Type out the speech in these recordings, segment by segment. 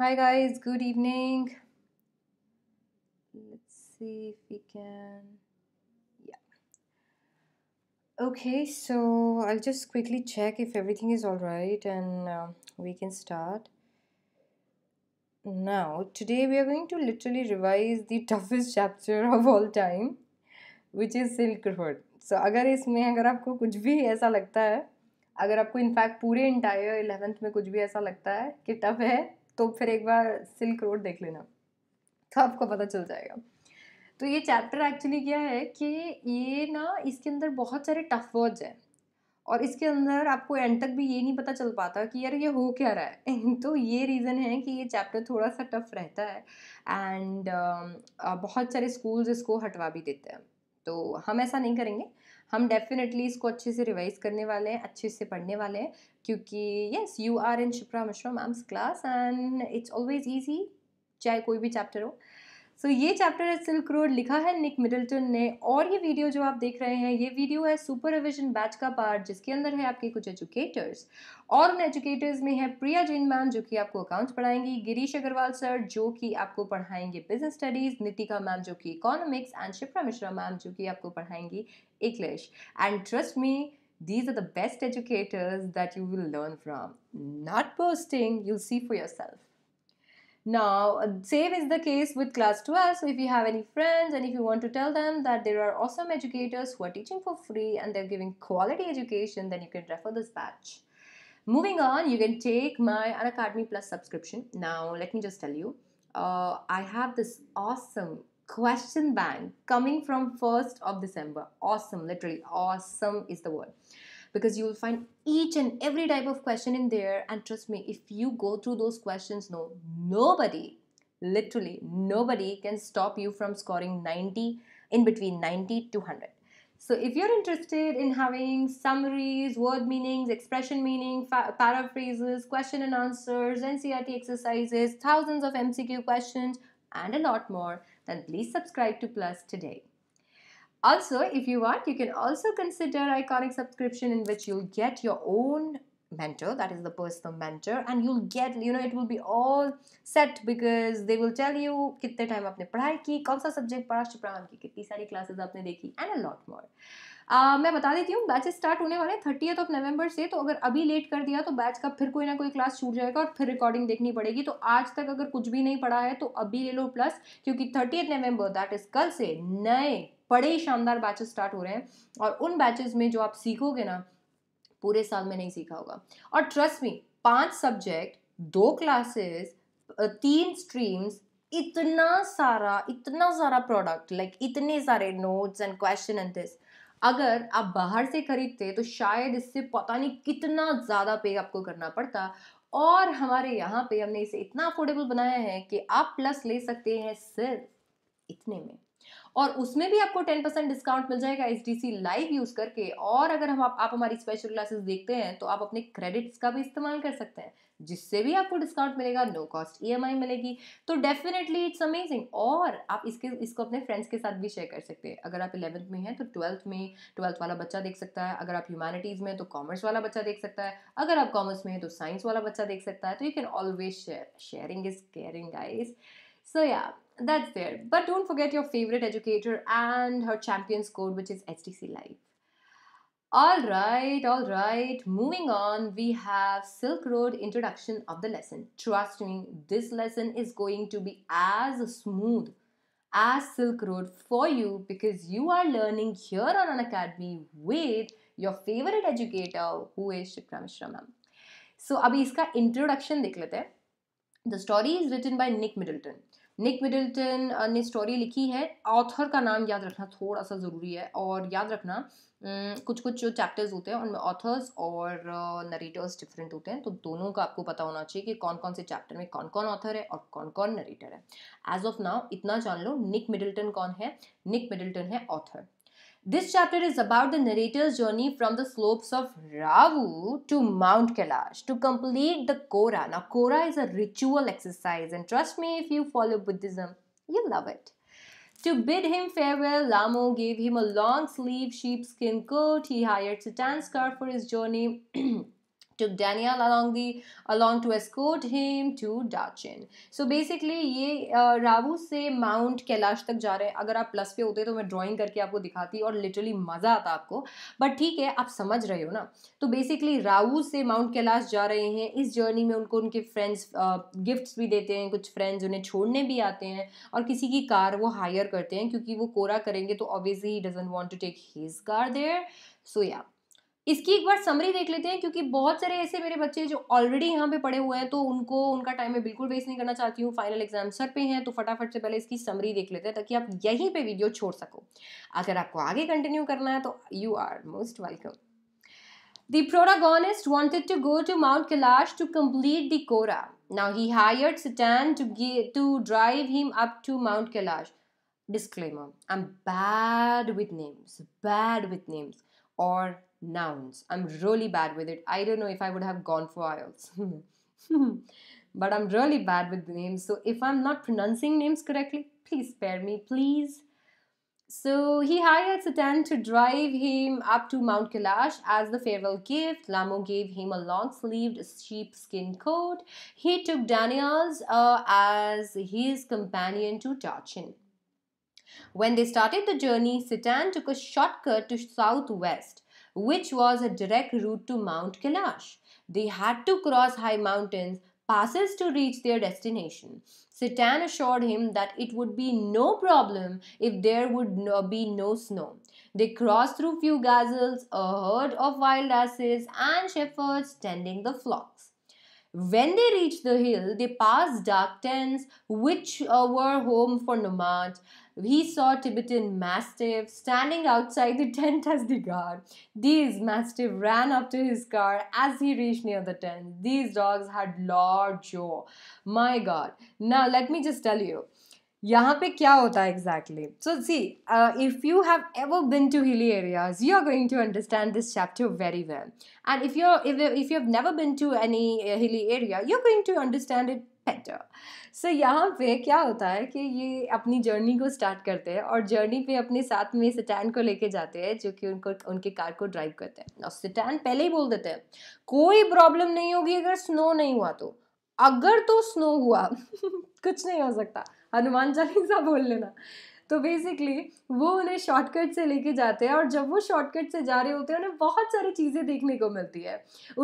Hi guys, good evening. Let's see if we can. Yeah. Okay, so I'll just quickly check if everything is all right and uh, we can start. Now, today we are going to literally revise the toughest chapter of all time, which is Silk Road. So, अगर इसमें अगर आपको कुछ भी ऐसा लगता है अगर आपको इनफैक्ट पूरे इंटायर इलेवेंथ में कुछ भी ऐसा लगता है कि टफ है तो फिर एक बार सिल्क रोड देख लेना तो आपको पता चल जाएगा तो ये चैप्टर एक्चुअली क्या है कि ये ना इसके अंदर बहुत सारे टफ वर्ड्स हैं और इसके अंदर आपको एंड तक भी ये नहीं पता चल पाता कि यार ये हो क्या रहा है तो ये रीज़न है कि ये चैप्टर थोड़ा सा टफ रहता है एंड uh, बहुत सारे स्कूल्स इसको हटवा भी देते हैं तो हम ऐसा नहीं करेंगे हम डेफिनेटली इसको अच्छे से रिवाइज करने वाले हैं अच्छे से पढ़ने वाले हैं क्योंकि yes you are in Shipra Mishra ma'am's class and it's always easy चाहे कोई भी चैप्टर हो सो so, ये चैप्टर है सिल्क रोड लिखा है निक मिडिल्टन ने और ये वीडियो जो आप देख रहे हैं ये वीडियो है सुपर रिविजन बैच का पार्ट जिसके अंदर है आपके कुछ एजुकेटर्स और उन एजुकेटर्स में है प्रिया जैन मैम जो कि आपको अकाउंट्स पढ़ाएंगी गिरीश अग्रवाल सर जो कि आपको पढ़ाएंगे बिजनेस स्टडीज नितिका मैम जो कि economics and Shipra Mishra ma'am जो कि आपको पढ़ाएंगी English. And trust me, these are the best educators that you will learn from. Not posting, you'll see for yourself. Now, uh, same is the case with class 12. So, if you have any friends and if you want to tell them that there are awesome educators who are teaching for free and they're giving quality education, then you can refer this batch. Moving on, you can take my Unacademy Plus subscription. Now, let me just tell you, uh, I have this awesome question bank coming from 1st of December. Awesome, literally awesome is the word. Because you will find each and every type of question in there. And trust me, if you go through those questions, no, nobody, literally nobody can stop you from scoring 90 in between 90 to 100. So if you're interested in having summaries, word meanings, expression meaning, paraphrases, question and answers, NCRT exercises, thousands of MCQ questions, and a lot more, then please subscribe to Plus today. Also, if you want, you can also consider Iconic subscription in which you'll get your own mentor that is the personal mentor and you'll get you know it will be all set because they will tell you कितने time apne padhai ki, कौन सा subject पढ़ा शुभ की कितनी सारी classes apne देखी and a lot more आ, मैं बता देती हूँ बैचेस स्टार्ट होने वाले थर्टी ऑफ नवंबर से तो अगर अभी लेट कर दिया तो बैच का फिर कोई ना कोई क्लास छूट जाएगा और फिर रिकॉर्डिंग देखनी पड़ेगी तो आज तक अगर कुछ भी नहीं पढ़ा है तो अभी ले लो प्लस क्योंकि एथ नवंबर दैट इज कल से नए बड़े शानदार बैचेस स्टार्ट हो रहे हैं और उन बैचेस में जो आप सीखोगे ना पूरे साल में नहीं सीखा होगा और ट्रस्ट मी पांच सब्जेक्ट दो क्लासेस तीन स्ट्रीम्स इतना सारा इतना सारा प्रोडक्ट लाइक इतने सारे notes and question and this अगर आप बाहर से खरीदते तो शायद इससे पता नहीं कितना ज़्यादा पे आपको करना पड़ता और हमारे यहाँ पे हमने इसे इतना अफोर्डेबल बनाया है कि आप प्लस ले सकते हैं सिर्फ इतने में और उसमें भी आपको टेन परसेंट डिस्काउंट मिल जाएगा H D C live use करके और अगर हम आप, आप हमारी स्पेशल क्लासेस देखते हैं तो आप अपने क्रेडिट्स का भी इस्तेमाल कर सकते हैं जिससे भी आपको डिस्काउंट मिलेगा नो कॉस्ट ई मिलेगी तो डेफिनेटली इट्स अमेजिंग और आप इसके इसको अपने फ्रेंड्स के साथ भी शेयर कर सकते हैं अगर आप इलेवंथ में हैं तो ट्वेल्थ में ट्वेल्थ वाला बच्चा देख सकता है अगर आप ह्यूमैनिटीज़ में तो कॉमर्स वाला बच्चा देख सकता है अगर आप कॉमर्स में हैं तो साइंस वाला बच्चा देख सकता है तो you can always share sharing is caring guys that's yeah, but don't forget your favourite educator and her champions code which is H is C life All right, all right. Moving on, we have Silk Road introduction of the lesson. Trust me, this lesson is going to be as smooth as Silk Road for you because you are learning here on an academy with your favorite educator who is Shipra Mishra ma'am. So, अभी इसका introduction देख लेते The story is written by Nick Middleton. Nick Middleton ने story लिखी है author का नाम याद रखना थोड़ा सा ज़रूरी है और याद रखना कुछ कुछ जो चैप्टर्स होते हैं उनमें ऑथर्स और नरेटर्स डिफरेंट होते हैं तो दोनों का आपको पता होना चाहिए कि कौन कौन से चैप्टर में कौन कौन ऑथर है और कौन कौन नरेटर है एज ऑफ नाउ इतना जान लो निक मिडिल्टन कौन है निक मिडिल्टन है author This chapter is about the narrator's journey from the slopes of Ravu to Mount Kailash to complete the Kora. Now, Kora is a ritual exercise, and trust me, if you follow Buddhism, you'll love it. To bid him farewell, Lamo gave him a long sleeved sheepskin coat. He hired a tan scarf for his journey. took Daniel along the along to escort him to Dachin. So basically ये रावू से mount Kailash तक जा रहे हैं अगर आप plus पे होते तो मैं ड्राइंग करके आपको दिखाती और लिटरली मज़ा आता आपको बट ठीक है आप समझ रहे हो ना तो बेसिकली रावू से माउंट कैलाश जा रहे हैं इस जर्नी में उनको उनके फ्रेंड्स गिफ्ट्स भी देते हैं कुछ फ्रेंड्स उन्हें छोड़ने भी आते हैं और किसी की कार वो हायर करते हैं क्योंकि वो कोरा करेंगे तो obviously he doesn't want to take his car there so या इसकी एक बार समरी देख लेते हैं क्योंकि बहुत सारे ऐसे मेरे बच्चे जो ऑलरेडी यहाँ पे पड़े हुए हैं तो उनको उनका टाइम मैं बिल्कुल वेस्ट नहीं करना चाहती हूँ फाइनल एग्जाम सर पे हैं तो फटाफट से पहले इसकी समरी देख लेते हैं ताकि आप यहीं पे वीडियो छोड़ सको अगर आपको आगे कंटिन्यू करना है तो you are most welcome The protagonist wanted to go to Mount Kailash to complete the Korah. Now he hired Satan to get, to drive him up to Mount Kailash. Disclaimer: I'm bad with names. Bad with names. Or nouns. I'm really bad with it. I don't know if I would have gone for IELTS. but I'm really bad with names. So if I'm not pronouncing names correctly, please spare me, please. So he hired Satan to drive him up to Mount Kailash as the farewell gift. Lamo gave him a long-sleeved sheepskin coat. He took Daniels uh, as his companion to Tachin. When they started the journey, Satan took a shortcut to southwest which was a direct route to Mount Kailash. They had to cross high mountains, passes to reach their destination. Satan assured him that it would be no problem if there would no, be no snow. They crossed through few gazelles, a herd of wild asses, and shepherds tending the flocks. When they reached the hill, they passed dark tents, which uh, were home for nomads. We saw Tibetan mastiff standing outside the tent as the guard. These mastiff ran up to his car as he reached near the tent. These dogs had large jaw. My God. Now let me just tell you. यहाँ पे क्या होता है exactly so see if you have ever been to hilly areas you are going to understand this chapter very well and if you if you have never been to any hilly area you are going to understand it better so तो यहाँ पे क्या होता है कि ये अपनी journey को स्टार्ट करते हैं और जर्नी पे अपने साथ में सटैन को लेके जाते हैं जो कि उनको उनके कार को ड्राइव करते हैं और सटैन पहले ही बोल देते हैं कोई प्रॉब्लम नहीं होगी अगर स्नो नहीं हुआ तो अगर तो स्नो हुआ कुछ नहीं हो सकता हनुमान चालीसा बोल लेना तो बेसिकली वो उन्हें शॉर्टकट से लेके जाते हैं और जब वो शॉर्टकट से जा रहे होते हैं उन्हें बहुत सारी चीज़ें देखने को मिलती है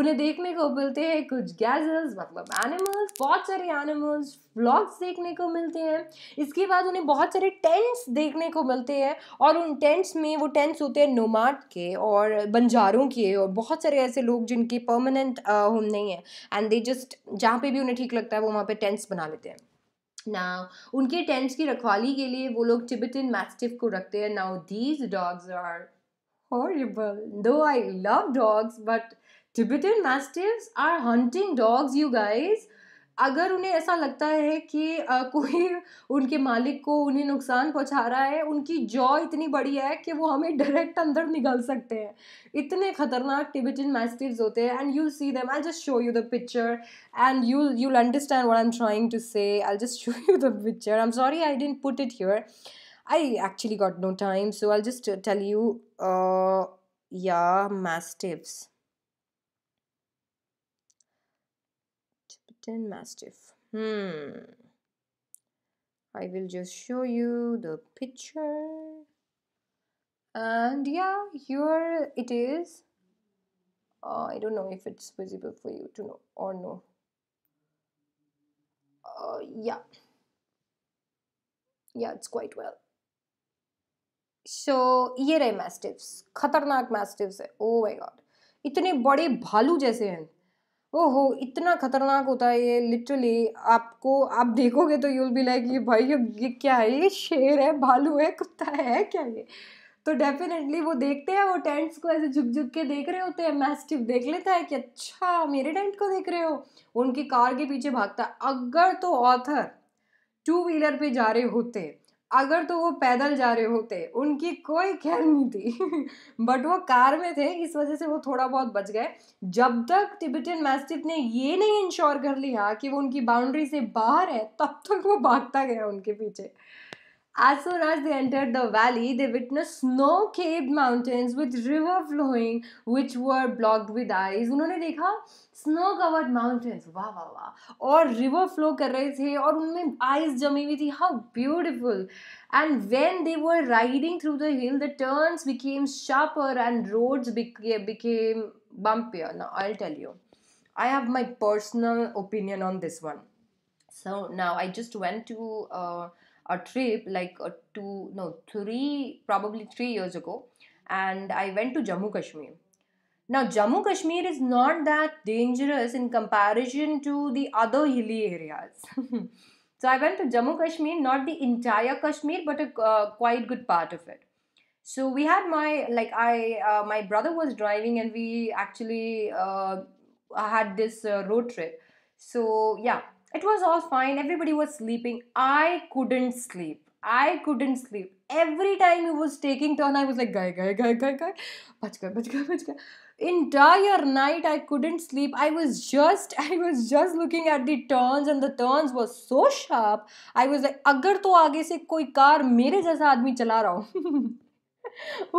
उन्हें देखने को मिलते हैं कुछ गैजल्स मतलब एनिमल्स बहुत सारे एनिमल्स व्लॉग्स देखने को मिलते हैं इसके बाद उन्हें बहुत सारे टेंट्स देखने को मिलते हैं और उन टेंट्स में वो टेंट्स होते हैं नोमाट के और बंजारों के और बहुत सारे ऐसे लोग जिनके परमानेंट होम नहीं है एंड दे जस्ट जहाँ पे भी उन्हें ठीक लगता है वो वहाँ पे टेंट्स बना लेते हैं ना उनके टेंट्स की रखवाली के लिए वो लोग टिबिटन मैस्टिव को रखते हैं now these dogs are horrible though I love dogs but Tibetan mastiff are hunting dogs you guys अगर उन्हें ऐसा लगता है कि आ, कोई उनके मालिक को उन्हें नुकसान पहुंचा रहा है उनकी जॉ इतनी बड़ी है कि वो हमें डायरेक्ट अंदर निकल सकते हैं इतने खतरनाक टिबिटन मैस्टिव्स होते हैं and you see them I just show you the picture and you you'll understand what I am trying to say I just show you the picture I am sorry I didn't put it here I actually got no time so I just tell you या mastiffs Mastiff. Hmm. I will just show you the picture. And yeah, here it is. Uh, I don't know if it's visible for you to know or no. Uh, yeah. Yeah, it's quite well. So, ये रहे mastiffs खतरनाक मैस्टिव्स है oh my God इतने बड़े भालू जैसे हैं ओहो इतना खतरनाक होता है ये लिटरली आपको आप देखोगे तो यूल भी लाइक ये भाई ये, ये क्या है ये शेर है भालू है कुत्ता है क्या ये तो डेफिनेटली वो देखते हैं वो टेंट्स को ऐसे झुक झुक के देख रहे होते हैं मैस्टिव देख लेता है कि अच्छा मेरे टेंट को देख रहे हो उनकी कार के पीछे भागता अगर तो ऑथर टू व्हीलर पे जा रहे होते अगर तो वो पैदल जा रहे होते उनकी कोई खैर नहीं थी बट वो कार में थे इस वजह से वो थोड़ा बहुत बच गए जब तक टिबेटन मैस्टिप ने ये नहीं इंश्योर कर लिया कि वो उनकी बाउंड्री से बाहर है तब तक वो भागता गया उनके पीछे As soon as they entered the valley, they witnessed snow capped mountains with river flowing, which were blocked with ice. उन्होंने देखा देखा snow-covered mountains. वाह वाह वाह और river flow कर रहे थे और उनमें ice जमी हुई थी beautiful! And when they were riding through the hill, the turns became sharper and roads became became bumpier. Now I'll tell you. I have my personal opinion on this one. So now I just went to uh, a trip like a uh, two no three probably three years ago, and I went to Jammu Kashmir. Now Jammu Kashmir is not that dangerous in comparison to the other hilly areas. so I went to Jammu Kashmir, not the entire Kashmir, but a uh, quite good part of it so we had my like i uh, my brother was driving and we actually uh, had this uh, road trip so yeah it was all fine. Everybody was sleeping. I couldn't sleep. I couldn't sleep. Every time he was taking turn, I was like, guy, guy, guy, guy, guy. Bach guy, bach Entire night, I couldn't sleep. I was just, I was just looking at the turns and the turns were so sharp. I was like, "Agar to aage se koi car mere जैसा आदमी chala रहा हो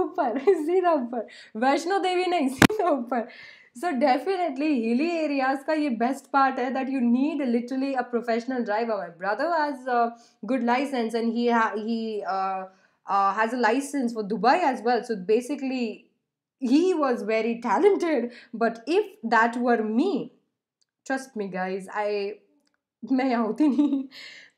ऊपर सीधा ऊपर वैष्णो देवी नहीं सीधा ऊपर so definitely hilly areas ka ye best part hai that you need literally a professional driver. My brother has a good license and he he uh, uh, has a license for Dubai as well. So basically, he was very talented. But if that were me, trust me, guys, I मैं यहाँ होती नहीं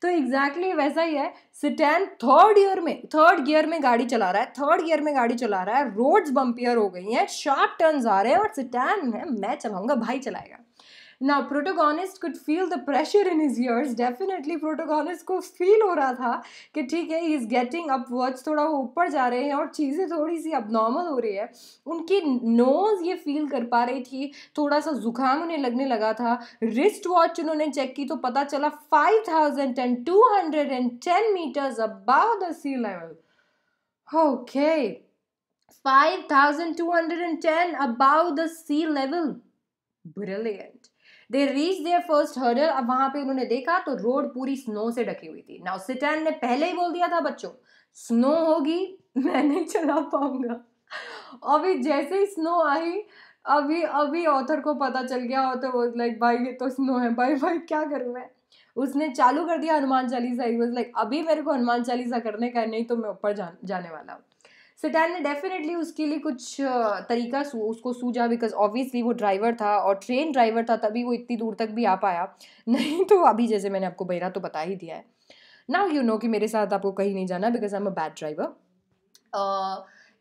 तो exactly exactly वैसा ही है सिटैन third year में थर्ड गियर में गाड़ी चला रहा है थर्ड गियर में गाड़ी चला रहा है रोड्स बम्पियर हो गई हैं शार्प टर्न्स आ रहे हैं और सिटैन है मैं चलाऊंगा भाई चलाएगा ना protagonist could feel the pressure in his ears definitely protagonist को फील हो रहा था कि ठीक है he is getting upwards थोड़ा ऊपर जा रहे हैं और चीज़ें थोड़ी सी अब नॉर्मल हो रही है उनकी नोज़ ये फील कर पा रही थी थोड़ा सा जुकाम उन्हें लगने लगा था रिस्ट वॉच उन्होंने चेक की तो पता चला five thousand and two hundred and ten metres above the sea level and ten above the sea level Brilliant. They reach there first hurdle अब वहां पे उन्होंने देखा तो रोड पूरी स्नो से ढकी हुई थी नाउ सिटैन ने पहले ही बोल दिया था बच्चों स्नो होगी मैं नहीं चला पाऊंगा अभी जैसे ही स्नो आई अभी अभी ऑथर को पता चल गया ऑथर तो लाइक भाई ये तो स्नो है भाई भाई क्या करूँ मैं उसने चालू कर दिया Hanuman Chalisa he was like अभी मेरे को हनुमान चालीसा करने का नहीं तो मैं ऊपर जा, जाने वाला हूँ सटैन ने डेफिनेटली उसके लिए कुछ तरीका सू, उसको सूझा बिकॉज ऑब्वियसली वो ड्राइवर था और ट्रेन ड्राइवर था तभी वो इतनी दूर तक भी आ पाया नहीं तो अभी जैसे मैंने आपको बहरा तो बता ही दिया है नाउ यू नो कि मेरे साथ आपको कहीं नहीं जाना because I am a bad driver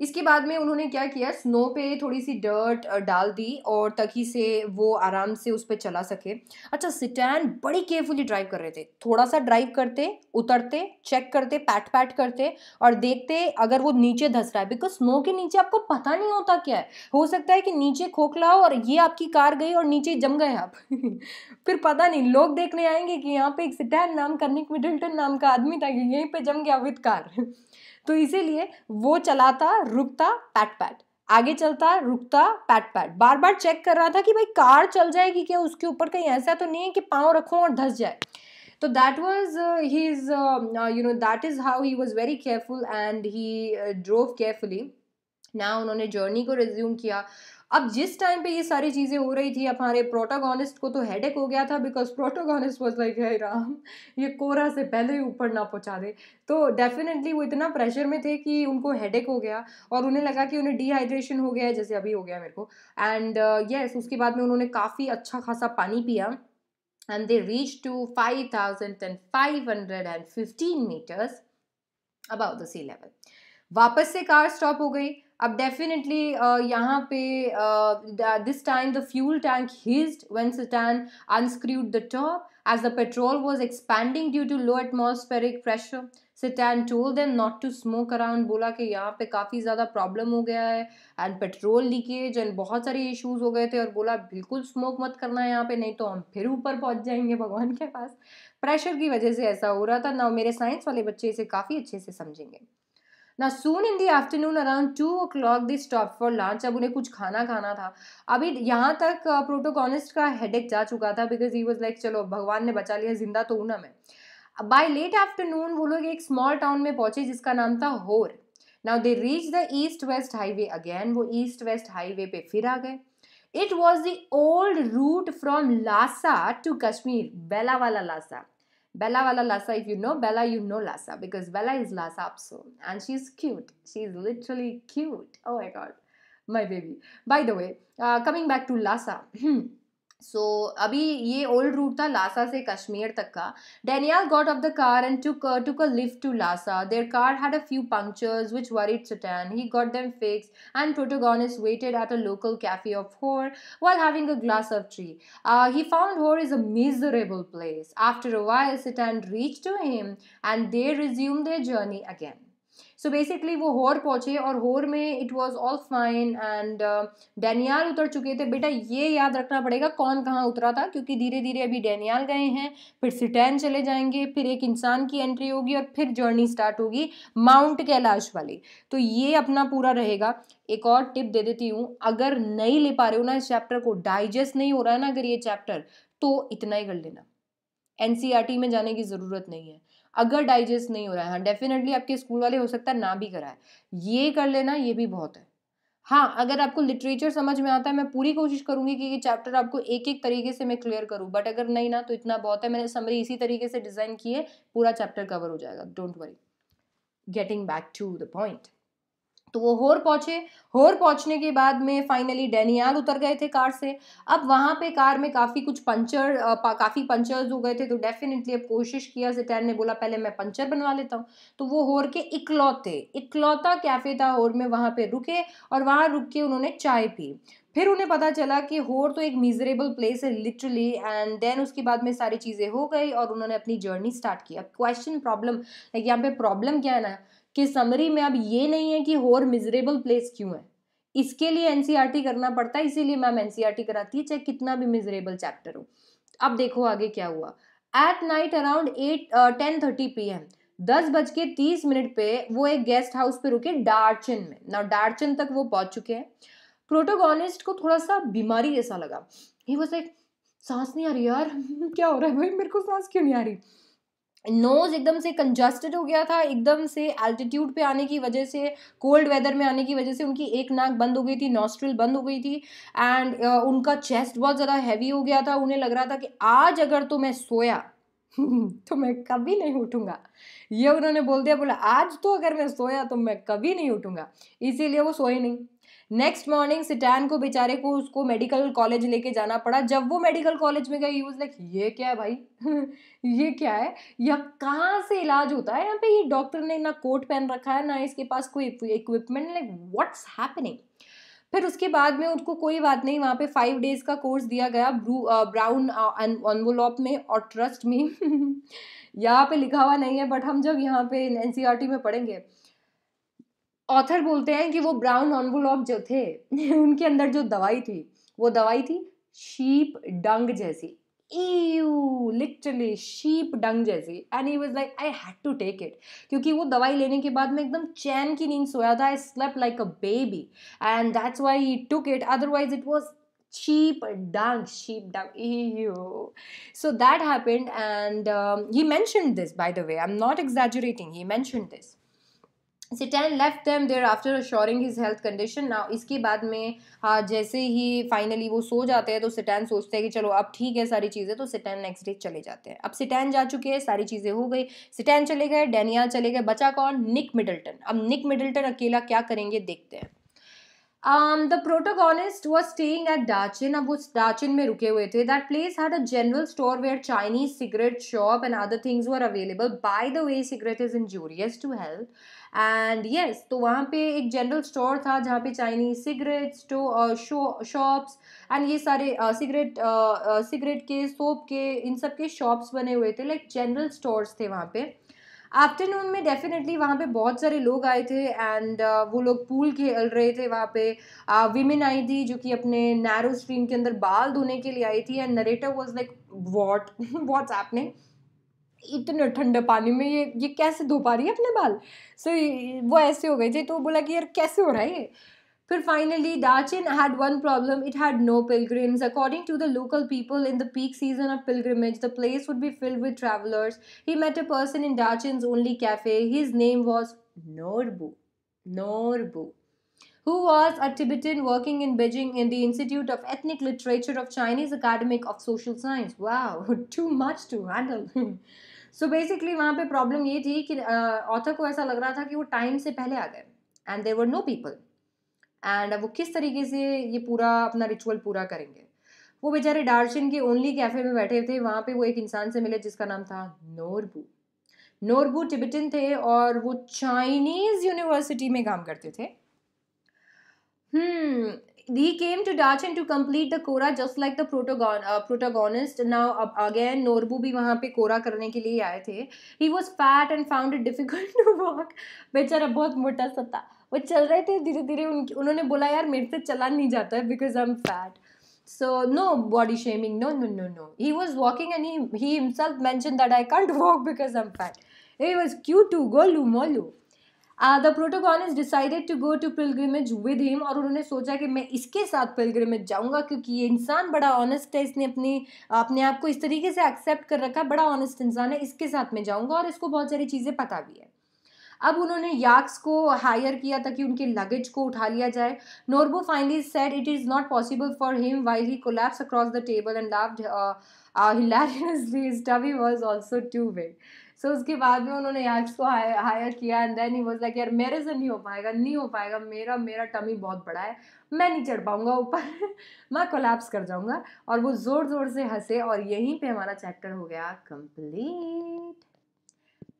इसके बाद में उन्होंने क्या किया स्नो पे थोड़ी सी डर्ट डाल दी और ताकि से वो आराम से उस पर चला सके अच्छा सिटैन बड़ी केयरफुली ड्राइव कर रहे थे थोड़ा सा ड्राइव करते उतरते चेक करते पैट पैट करते और देखते अगर वो नीचे धस रहा है बिकॉज स्नो के नीचे आपको पता नहीं होता क्या है हो सकता है कि नीचे खोखला हो और ये आपकी कार गई और नीचे जम गए आप फिर पता नहीं लोग देखने आएंगे कि यहाँ पे एक सिटैन नाम का निक मिडल्टन नाम का आदमी था यहीं पर जम गया विद कार तो इसीलिए वो चलाता रुकता पैट पैट आगे चलता रुकता पैट पैट बार बार चेक कर रहा था कि भाई कार चल जाएगी क्या उसके ऊपर कहीं ऐसा तो नहीं है कि पाँव रखूँ और धस जाए तो that was he is you know that is how he was very careful and he drove carefully ना उन्होंने जर्नी को रिज्यूम किया अब जिस टाइम पे ये सारी चीज़ें हो रही थी अब हमारे प्रोटोगोनिस्ट को तो हेडेक हो गया था बिकॉज प्रोटोगोनिस्ट वॉज लाइक है राम ये कोरा से पहले ही ऊपर ना पहुंचा दे तो डेफिनेटली वो इतना प्रेशर में थे कि उनको हेडेक हो गया और उन्हें लगा कि उन्हें डिहाइड्रेशन हो गया है जैसे अभी हो गया मेरे को एंड येस uh, उसके बाद में उन्होंने काफ़ी अच्छा खासा पानी पिया and they reach to five and five hundred and fifteen metres about the sea level वापस से कार स्टॉप हो गई अब डेफिनेटली uh, यहाँ पे this time the fuel tank hissed when Tsetan unscrewed the top as the petrol was expanding due to low atmospheric pressure Tsetan told them not to smoke around बोला कि यहाँ पे काफ़ी ज़्यादा प्रॉब्लम हो गया है एंड पेट्रोल लीकेज एंड बहुत सारे इश्यूज हो गए थे और बोला बिल्कुल स्मोक मत करना है यहाँ पे नहीं तो हम फिर ऊपर पहुँच जाएंगे भगवान के पास प्रेशर की वजह से ऐसा हो रहा था ना मेरे साइंस वाले बच्चे इसे काफ़ी अच्छे से समझेंगे ना soon in the afternoon around two o'clock they stop for lunch अब उन्हें कुछ खाना खाना था अभी यहाँ तक प्रोटोकॉनिस्ट का हेडेक जा चुका था बिकॉज ही वॉज लाइक चलो भगवान ने बचा लिया जिंदा तो हूँ ना मैं बाय लेट आफ्टरनून वो लोग एक स्मॉल टाउन में पहुंचे जिसका नाम था Hor now they reach the east west highway again वो ईस्ट वेस्ट हाईवे पे फिर आ गए it was the old route from Lhasa to Kashmir बेला वाला Lhasa Bella Vala, Lassa, if you know Bella, you know Lassa because Bella is Lassa also. and she's cute. She's literally cute. Oh my god, my baby. By the way, uh, coming back to Lassa. So so, अभी ये old root था लासा से कश्मीर तक का Daniel got off the car and took took a lift to Lhasa their car had a few punctures which worried Tsetan he got them fixed and protagonist waited at a local cafe of Hor while having a glass of tea. Uh, he found Hor is a miserable place. After a while, Satan reached to him and they resumed their journey again. So basically वो Hor पहुँचे और Hor में it was all fine and Daniel उतर चुके थे बेटा ये याद रखना पड़ेगा कौन कहाँ उतरा था क्योंकि धीरे धीरे अभी डैनियाल गए हैं फिर सिटैन चले जाएंगे फिर एक इंसान की एंट्री होगी और फिर जर्नी स्टार्ट होगी माउंट कैलाश वाली तो ये अपना पूरा रहेगा एक और टिप दे देती हूँ अगर नहीं ले पा रहे हो ना इस चैप्टर को डाइजेस्ट नहीं हो रहा है ना अगर ये चैप्टर तो इतना ही कर लेना एन e में जाने की ज़रूरत नहीं है अगर डाइजेस्ट नहीं हो रहा है हाँ डेफिनेटली आपके स्कूल वाले हो सकता है ना भी कराए ये कर लेना ये भी बहुत है हाँ अगर आपको लिटरेचर समझ में आता है मैं पूरी कोशिश करूंगी कि ये चैप्टर आपको एक एक तरीके से मैं क्लियर करूँ बट अगर नहीं ना तो इतना बहुत है मैंने समरी इसी तरीके से डिज़ाइन है पूरा चैप्टर कवर हो जाएगा don't worry getting back to the point तो वो होर पहुँचे होर पहुँचने के बाद में फाइनली डेनियाल उतर गए थे कार से अब वहाँ पे कार में काफ़ी कुछ पंचर काफ़ी पंचर्स हो गए थे तो डेफिनेटली अब कोशिश किया सिटैन ने बोला पहले मैं पंचर बनवा लेता हूँ तो वो होर के इकलौते इकलौता कैफ़े था होर में वहां पे रुके और वहां रुक के उन्होंने चाय पी फिर उन्हें पता चला कि होर तो एक मिजरेबल प्लेस है लिटरली एंड देन उसके बाद में सारी चीज़ें हो गई और उन्होंने अपनी जर्नी स्टार्ट किया क्वेश्चन प्रॉब्लम लाइक यहाँ पे प्रॉब्लम क्या है ना कि समरी में अब ये नहीं है कि होर मिजरेबल प्लेस क्यों है इसके लिए एनसीईआरटी e करना पड़ता है इसीलिए मैम एनसीईआरटी e कराती है चाहे कितना भी मिजरेबल चैप्टर हो अब देखो आगे क्या हुआ at night around at ten thirty P M दस बज के तीस मिनट पे वो एक गेस्ट हाउस पे रुके डार्चन में ना डार्चन तक वो पहुंच चुके हैं प्रोटोगोनिस्ट को थोड़ा सा बीमारी जैसा लगा ही वो लाइक सांस नहीं आ रही यार क्या हो रहा है भाई मेरे को सांस क्यों नहीं आ रही नोज़ एकदम से कंजस्टेड हो गया था एकदम से एल्टीट्यूड पे आने की वजह से कोल्ड वेदर में आने की वजह से उनकी एक नाक बंद हो गई थी नॉस्ट्रल बंद हो गई थी एंड uh, उनका चेस्ट बहुत ज़्यादा हैवी हो गया था उन्हें लग रहा था कि आज अगर तो मैं सोया तो मैं कभी नहीं उठूंगा ये उन्होंने बोल दिया बोला आज तो अगर मैं सोया तो मैं कभी नहीं उठूंगा इसीलिए वो सोए नहीं नेक्स्ट मॉर्निंग सिटैन को बेचारे को उसको मेडिकल कॉलेज लेके जाना पड़ा जब वो मेडिकल कॉलेज में गई लाइक ये क्या है भाई ये क्या है यह कहाँ से इलाज होता है यहाँ पे ये डॉक्टर ने ना कोट पहन रखा है ना इसके पास कोई इक्विपमेंट लाइक व्हाट्स हैपनिंग फिर उसके बाद में उनको कोई बात नहीं वहाँ पे फाइव डेज का कोर्स दिया गया ब्रू ब्राउन ऑनवोलॉप में और ट्रस्ट में यहाँ पे लिखा हुआ नहीं है बट हम जब यहाँ पे एन e में पढ़ेंगे ऑथर बोलते हैं कि वो ब्राउन ऑनवुलॉप जो थे उनके अंदर जो दवाई थी वो दवाई थी शीप डंग जैसी यू शीप डंग जैसी and he was like I had to take it क्योंकि वो दवाई लेने के बाद मैं एकदम चैन की नींद सोया था I slept like a baby and that's why he took it otherwise it was sheep dung sheep dung so that happened and he mention this mentioned the way I am not not he mention this Tsetan left them there after assuring his health condition ना इसके बाद में हाँ जैसे ही finally वो सो जाते हैं तो सिटैन सोचते हैं कि चलो अब ठीक है सारी चीज़ें तो सिटैन नेक्स्ट डे चले जाते हैं अब सिटैन जा चुके हैं सारी चीज़ें हो गई सिटैन चले गए डेनियल चले गए बचा कौन निक मिडल्टन अब निक मिडल्टन अकेला क्या करेंगे देखते हैं Um, the protagonist was staying at Dachin. अब उस Dachin में रुके हुए थे That place had a general store where Chinese cigarette shop and other things were available. By the way, cigarette is injurious to health. And yes yes, तो वहाँ पे एक जनरल स्टोर था जहाँ पे Chinese cigarette store shops and ये सारे cigarette cigarette के सोप के इन सब के शॉप्स बने हुए थे लाइक जनरल स्टोर्स थे वहाँ पे आफ्टरनून में डेफिनेटली वहाँ पे बहुत सारे लोग आए थे एंड uh, वो लोग पूल खेल रहे थे वहाँ पे विमेन uh, आई थी जो कि अपने नैरो स्ट्रीम के अंदर बाल धोने के लिए आई थी and narrator was like what what's happening इतने ठंडे पानी में ये ये कैसे धो पा रही है अपने बाल सो so, वो ऐसे हो गए थे तो बोला कि यार कैसे हो रहा है ये But finally, Dachin had one problem it had no pilgrims. According to the local people, in the peak season of pilgrimage, the place would be filled with travelers. He met a person in Dachin's only cafe. His name was Norbu. Norbu who was a Tibetan working in Beijing in the Institute of Ethnic Literature of Chinese Academic of Social Science. Wow, too much to handle. so basically वहाँ पे problem ये that uh, the author को ऐसा लग रहा था कि वो time and there were no people. And वो किस तरीके से ये पूरा अपना रिचुअल पूरा करेंगे वो बेचारे डार्शिन के ओनली कैफ़े में बैठे थे वहाँ पे वो एक इंसान से मिले जिसका नाम था नोरबू नोरबू टिबिटिन थे और वो चाइनीज़ यूनिवर्सिटी में काम करते थे हम्म he came to Dachin to complete the Korra just like the protagon, uh, protagonist. Now अब again Norbu भी वहाँ पे कोरा करने के लिए आए थे he was fat and found it difficult to walk बेचारा बहुत मोटा सा था वो चल रहे थे धीरे धीरे उनकी उन्होंने बोला यार मेरे से चला नहीं जाता है because I am fat so no body shaming no no no no he was walking and he himself mention that I can't walk because I am fat he was cue to go loo mo loo the protocol is decided to go to pilgrimage with him और उन्होंने सोचा कि मैं इसके साथ pilgrimage जाऊँगा क्योंकि ये इंसान बड़ा ऑनेस्ट है इसने अपनी अपने आप को इस तरीके से एक्सेप्ट कर रखा है बड़ा ऑनेस्ट इंसान है इसके साथ में जाऊँगा और इसको बहुत सारी चीज़ें पता भी है अब उन्होंने याक्स को हायर किया ताकि उनके लगेज को उठा लिया जाए Norbu finally said it is not possible for him while he collapse across the table and laughed hilariously Stevie was also to weigh so उसके बाद में उन्होंने याक्स को हायर किया and then he was like यार मेरे से नहीं हो पाएगा नहीं हो पाएगा मेरा मेरा टमी बहुत बड़ा है मैं नहीं चढ़ पाऊँगा ऊपर मैं कोलैप्स कर जाऊँगा और वो ज़ोर ज़ोर से हंसे और यहीं पे हमारा चैप्टर हो गया कंप्लीट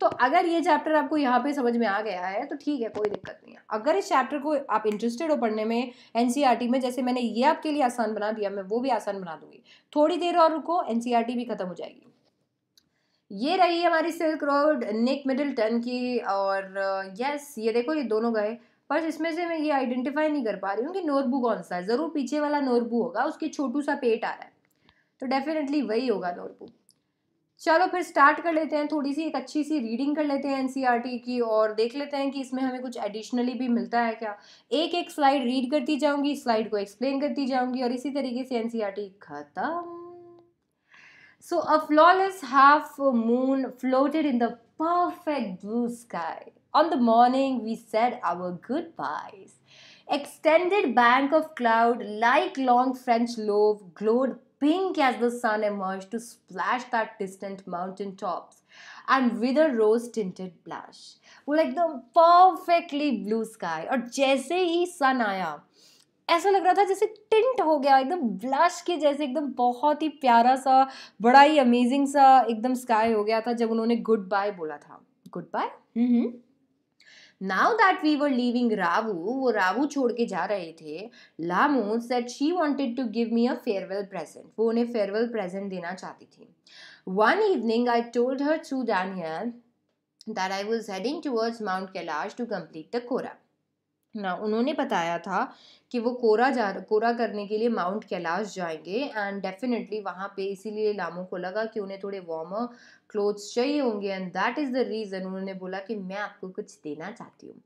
तो अगर ये चैप्टर आपको यहाँ पे समझ में आ गया है तो ठीक है कोई दिक्कत नहीं है अगर इस चैप्टर को आप इंटरेस्टेड हो पढ़ने में एन e में जैसे मैंने ये आपके लिए आसान बना दिया मैं वो भी आसान बना दूंगी थोड़ी देर और रुको एन e भी खत्म हो जाएगी ये रही हमारी silk road Nick Middleton की और यस ये देखो ये दोनों गए पर इसमें से मैं ये आइडेंटिफाई नहीं कर पा रही हूँ कि नोरबू कौन सा है ज़रूर पीछे वाला नोरबू होगा उसके छोटू सा पेट आ रहा है तो डेफिनेटली वही होगा नोरबू चलो फिर स्टार्ट कर लेते हैं थोड़ी सी एक अच्छी सी रीडिंग कर लेते हैं एन e की और देख लेते हैं कि इसमें हमें कुछ एडिशनली भी मिलता है क्या एक एक स्लाइड रीड करती जाऊंगी स्लाइड को एक्सप्लेन करती जाऊंगी और इसी तरीके से एन e खत्म so a flawless half moon floated in the perfect blue sky on the morning we said our good goodbyes. Extended bank of cloud like long French loaves glowed pink as the sun emerged to splash that distant mountain tops and with a rose tinted blush like the perfectly blue sky और jaise hi sun aaya ऐसा लग रहा था जैसे tint हो गया एकदम blush के जैसे एकदम बहुत ही प्यारा सा बड़ा ही अमेजिंग सा एकदम स्काई हो गया था जब उन्होंने गुड बाय बोला था goodbye Now that we were leaving Ravu, वो Ravu छोड़के जा रहे थे. Lamu said she wanted to give me a farewell present. वो उन्हें farewell present देना चाहती थी. One evening, I told her through Daniel that I was heading towards Mount Kailash to complete the Kora. ना उन्होंने बताया था कि वो कोरा जा कोरा करने के लिए माउंट कैलाश जाएंगे एंड डेफिनेटली वहाँ पे इसीलिए लामों को लगा कि उन्हें थोड़े वार्मर क्लोथ्स चाहिए होंगे and that is the reason उन्होंने बोला कि मैं आपको कुछ देना चाहती हूँ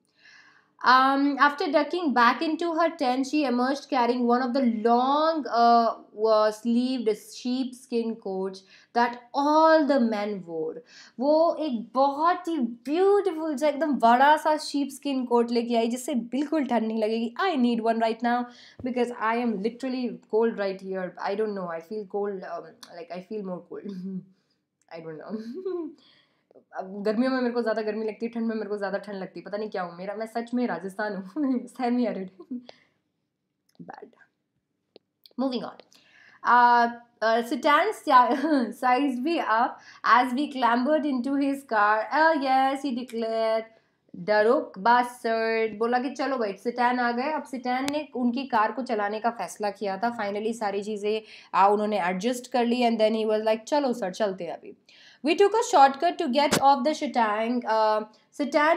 Um, after ducking back into her tent, she emerged carrying one of the long uh, sleeved sheepskin coats that all the men wore. वो एक बहुत ही beautiful सा एकदम बड़ा सा sheepskin coat लेके आई जिससे बिल्कुल ठंड नहीं लगेगी I need one right now because I am literally cold right here. I don't know. I feel cold. Um, like I feel more cold. I don't know. गर्मियों में मेरे को ज़्यादा गर्मी लगती है ठंड में मेरे को ज़्यादा ठंड लगती है पता नहीं क्या हूँ मेरा मैं सच में राजस्थान हूँ Sammy arid bad moving on Tsetan size me up as we clambered into his car yes he declare डरुक बासर्ड बोला कि चलो भाई सिटैन आ गए अब सिटैन ने उनकी कार को चलाने का फैसला किया था फाइनली सारी चीज़ें उन्होंने एडजस्ट कर ली and then he was like चलो सर चलते हैं अभी We took a shortcut to get off the Shitang. Uh,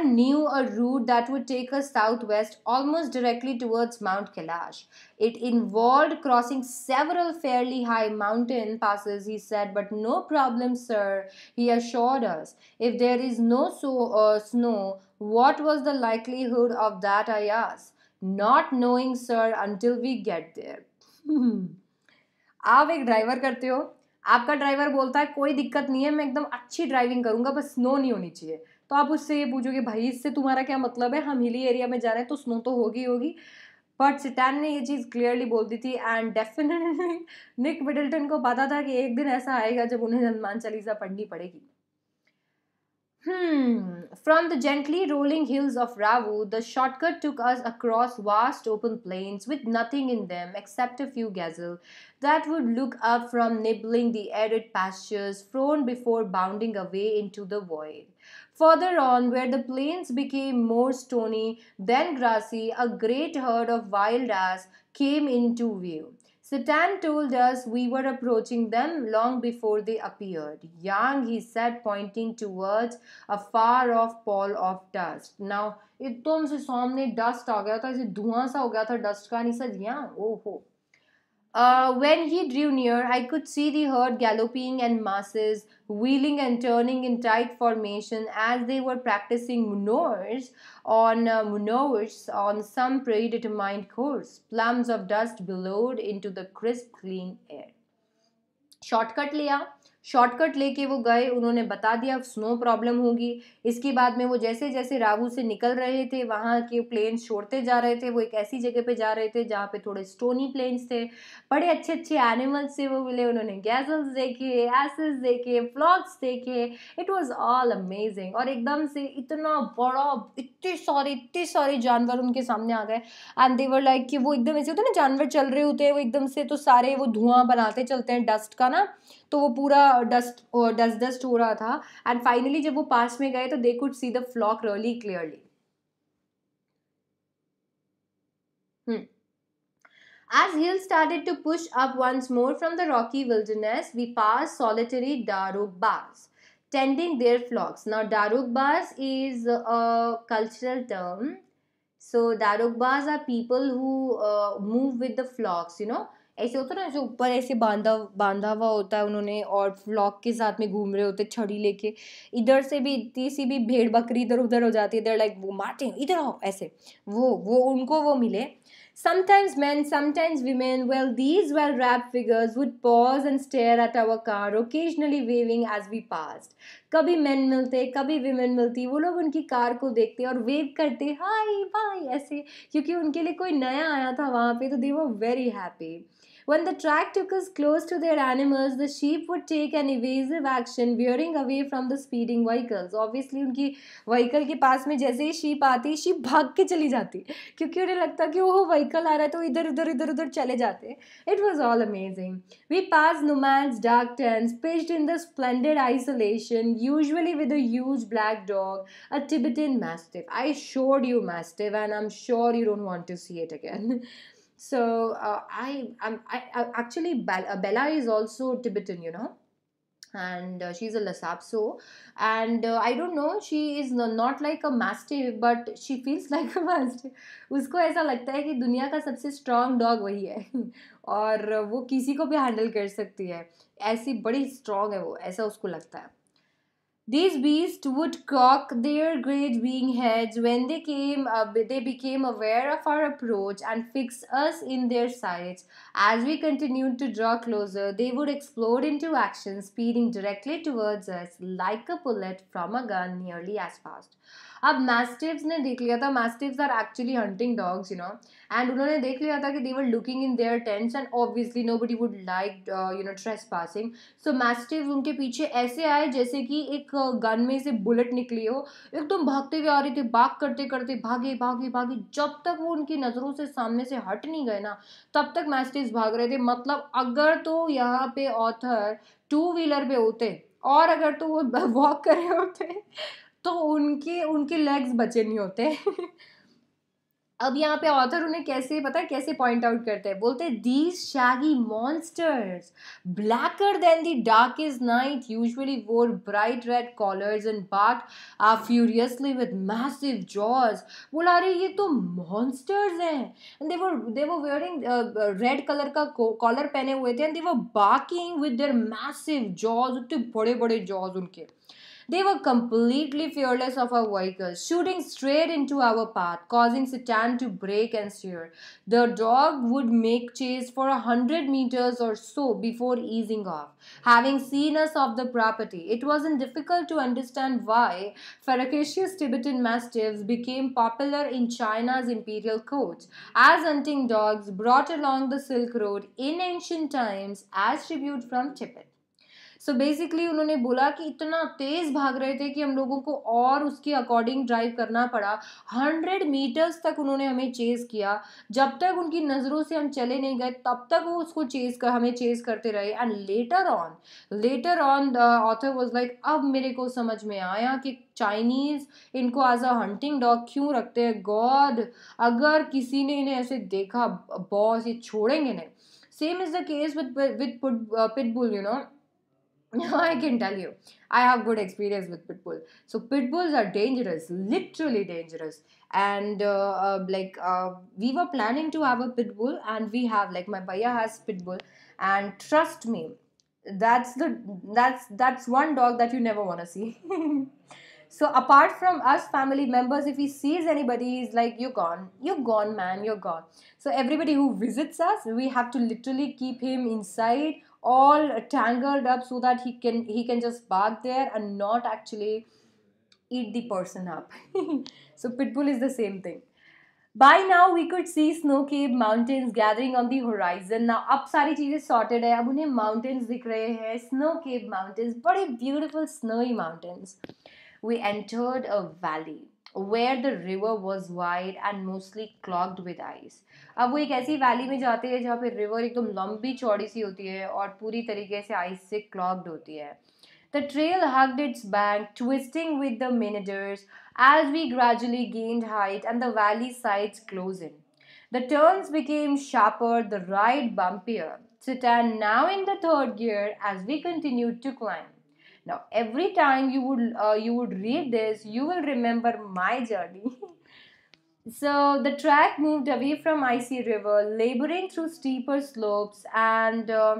knew a route that would take us southwest, almost directly towards Mount Kailash. It involved crossing several fairly high mountain passes, he said, but no problem, sir, he assured us. If there is no so, uh, snow, what was the likelihood of that, I asked. Not knowing, sir, until we get there. आप एक driver करते हो आपका driver बोलता है कोई दिक्कत नहीं है मैं एकदम अच्छी ड्राइविंग करूंगा बस स्नो नहीं होनी चाहिए तो आप उससे ये पूछोगे भाई इससे तुम्हारा क्या मतलब है हम हिली एरिया में जा रहे हैं तो स्नो तो होगी होगी बट सिटैन ने ये चीज़ क्लियरली बोल दी थी एंड डेफिनेटली निक मिडिल्टन को पता था कि एक दिन ऐसा आएगा जब उन्हें हनुमान चालीसा पढ़नी पड़ेगी Hmm. From the gently rolling hills of Ravu, the shortcut took us across vast open plains with nothing in them except a few gazelle that would look up from nibbling the arid pastures frown before bounding away into the void. Further on, where the plains became more stony than grassy, a great herd of wild ass came into view. Satan told us we were approaching them long before they appeared. Young, he said, pointing towards a far off ball of dust. Now, it comes सामने dust dust, गया था ऐसे धुआं सा हो गया था dust का नहीं uh, when he drew near, I could see the herd galloping and masses, wheeling and turning in tight formation as they were practicing maneuvers on uh, on some predetermined course. Plums of dust billowed into the crisp, clean air. Shortcut लिया shortcut लेके वो गए उन्होंने बता दिया snow problem होगी इसके बाद में वो जैसे जैसे राहू से निकल रहे थे वहाँ के प्लेन्स छोड़ते जा रहे थे वो एक ऐसी जगह पे जा रहे थे जहाँ पे थोड़े स्टोनी प्लेन्स थे बड़े अच्छे अच्छे एनिमल्स से वो मिले उन्होंने गैजल्स देखे एसेस देखे फ्लॉक्स देखे इट वॉज ऑल अमेजिंग और एकदम से इतना बड़ा इतने सारे इतने सारे जानवर उनके सामने आ गए एंड देवर लाइक कि वो एकदम ऐसे होते ना जानवर चल रहे होते हैं वो एकदम से तो सारे वो धुआं बनाते चलते हैं डस्ट का ना तो वो पूरा डस्ट डस्ट डस्ट हो रहा था एंड फाइनली जब वो पास में गए तो they could see the flock really clearly As hills started to push up once more from the rocky wilderness, we passed solitary Darubbas, tending their flocks. Now, Darubbas is a cultural term. So, Darubbas are people who uh, move with the flocks, you know. ऐसे होता ना जो ऊपर ऐसे बांधा बांधा हुआ होता है उन्होंने और फ्लॉक के साथ में घूम रहे होते छड़ी लेके इधर से भी इतनी सी भी भेड़ बकरी इधर उधर हो जाती है इधर लाइक वो हैं इधर आओ ऐसे वो वो उनको वो मिले sometimes man sometimes women well these well wrap figures would pause and stare at our car occasionally waving as we pass कभी मैन मिलते कभी वीमेन मिलती वो लोग उनकी कार को देखते और वेव करते हाई बाई ऐसे क्योंकि उनके लिए कोई नया आया था वहाँ पे तो दे वो very happy When the track took us close to their animals, the sheep would take an evasive action, veering away from the speeding vehicles. Obviously, उनकी व्हीकल के पास में जैसे ही शीप आती शीप भाग के चली जाती क्योंकि उन्हें लगता कि वो व्हीकल आ रहा है तो इधर उधर इधर उधर चले जाते It was all amazing. We passed nomads' dark tents pitched in the splendid isolation, usually with a huge black dog, a Tibetan Mastiff. I showed you Mastiff, and I'm sure you don't want to see it again. So uh, I, am I, I actually Bella is also Tibetan, you know and uh, she's a lasap so and uh, I don't know she is not like a mastiff but she feels like a mastiff usko aisa lagta hai ki duniya ka sabse strong dog wahi hai aur wo kisi ko bhi handle kar sakti hai aisi badi strong hai wo aisa usko lagta hai These beasts would cock their great being heads when they came up, uh, they became aware of our approach and fixed us in their sights. As we continued to draw closer, they would explode into action, speeding directly towards us like a bullet from a gun nearly as fast. अब मैस्टिव्स ने देख लिया था mastiffs are actually hunting dogs you know and उन्होंने देख लिया था कि they were looking in their tents and obviously nobody would like you know trespassing so mastiff उनके पीछे ऐसे आए जैसे कि एक गन uh, में से बुलेट निकली हो एकदम भागते हुए आ रही थी बाग करते करते भागे भागे भागे जब तक वो उनकी नज़रों से सामने से हट नहीं गए ना तब तक मैस्टिव भाग रहे थे मतलब अगर तो यहाँ पे ऑथर टू व्हीलर पे होते और अगर तो वो वॉक कर रहे होते तो उनके उनके लेग्स बचे नहीं होते अब यहाँ पे ऑथर उन्हें कैसे पता है कैसे पॉइंट आउट करते हैं बोलते हैं these shaggy monsters blacker than the dark is night usually wore bright red collars and bark are furiously with massive jaws बोला अरे ये तो मॉन्स्टर्स हैं they were they were wearing red colour का कॉलर पहने हुए थे and they were barking with their massive jaws उतने बड़े बड़े जॉज उनके They were completely fearless of our vehicles, shooting straight into our path, causing Satan to break and steer. The dog would make chase for a hundred meters or so before easing off. Having seen us off the property, it wasn't difficult to understand why ferocious Tibetan Mastiffs became popular in China's imperial court, as hunting dogs brought along the Silk Road in ancient times as tribute from Tibet. So so basically उन्होंने बोला कि इतना तेज़ भाग रहे थे कि हम लोगों को और उसके अकॉर्डिंग ड्राइव करना पड़ा हंड्रेड मीटर्स तक उन्होंने हमें चेज़ किया जब तक उनकी नज़रों से हम चले नहीं गए तब तक वो उसको चेज़ कर हमें चेज़ करते रहे and later on later on the author was like अब मेरे को समझ में आया कि चाइनीज़ इनको एज अ हंटिंग डॉग क्यों रखते हैं गॉड अगर किसी ने इन्हें ऐसे देखा बॉस ये छोड़ेंगे नहीं same is the case with with pitbull you know I can tell you, I have good experience with pit So pit bulls are dangerous, literally dangerous. And uh, uh, like uh, we were planning to have a pit bull, and we have like my bhaiya has pit bull, and trust me, that's the that's that's one dog that you never want to see. so apart from us family members, if he sees anybody, he's like, "You're gone, you're gone, man, you're gone." So everybody who visits us, we have to literally keep him inside all tangled up so that he can he can just bark there and not actually eat the person up so pitbull is the same thing by now we could see snow mountains gathering on the horizon. Now up सारी चीज़ें sorted है अब उन्हें mountains दिख रहे हैं snow cape mountains बड़े beautiful snowy mountains. We entered a valley where the river was wide and mostly clogged with ice. अब वो एक ऐसी वैली में जाती है जहाँ पे रिवर एकदम लंबी चौड़ी सी होती है और पूरी तरीके से आइस से क्लॉग्ड होती है The trail hugged its bank, twisting with the meanders as we gradually gained height and the valley sides closed in. The turns became sharper, the ride bumpier. Citan now in the third gear as we continued to climb. Now, every time you would uh, you would read this, you will remember my journey. So the track moved away from icy river, laboring through steeper slopes and uh,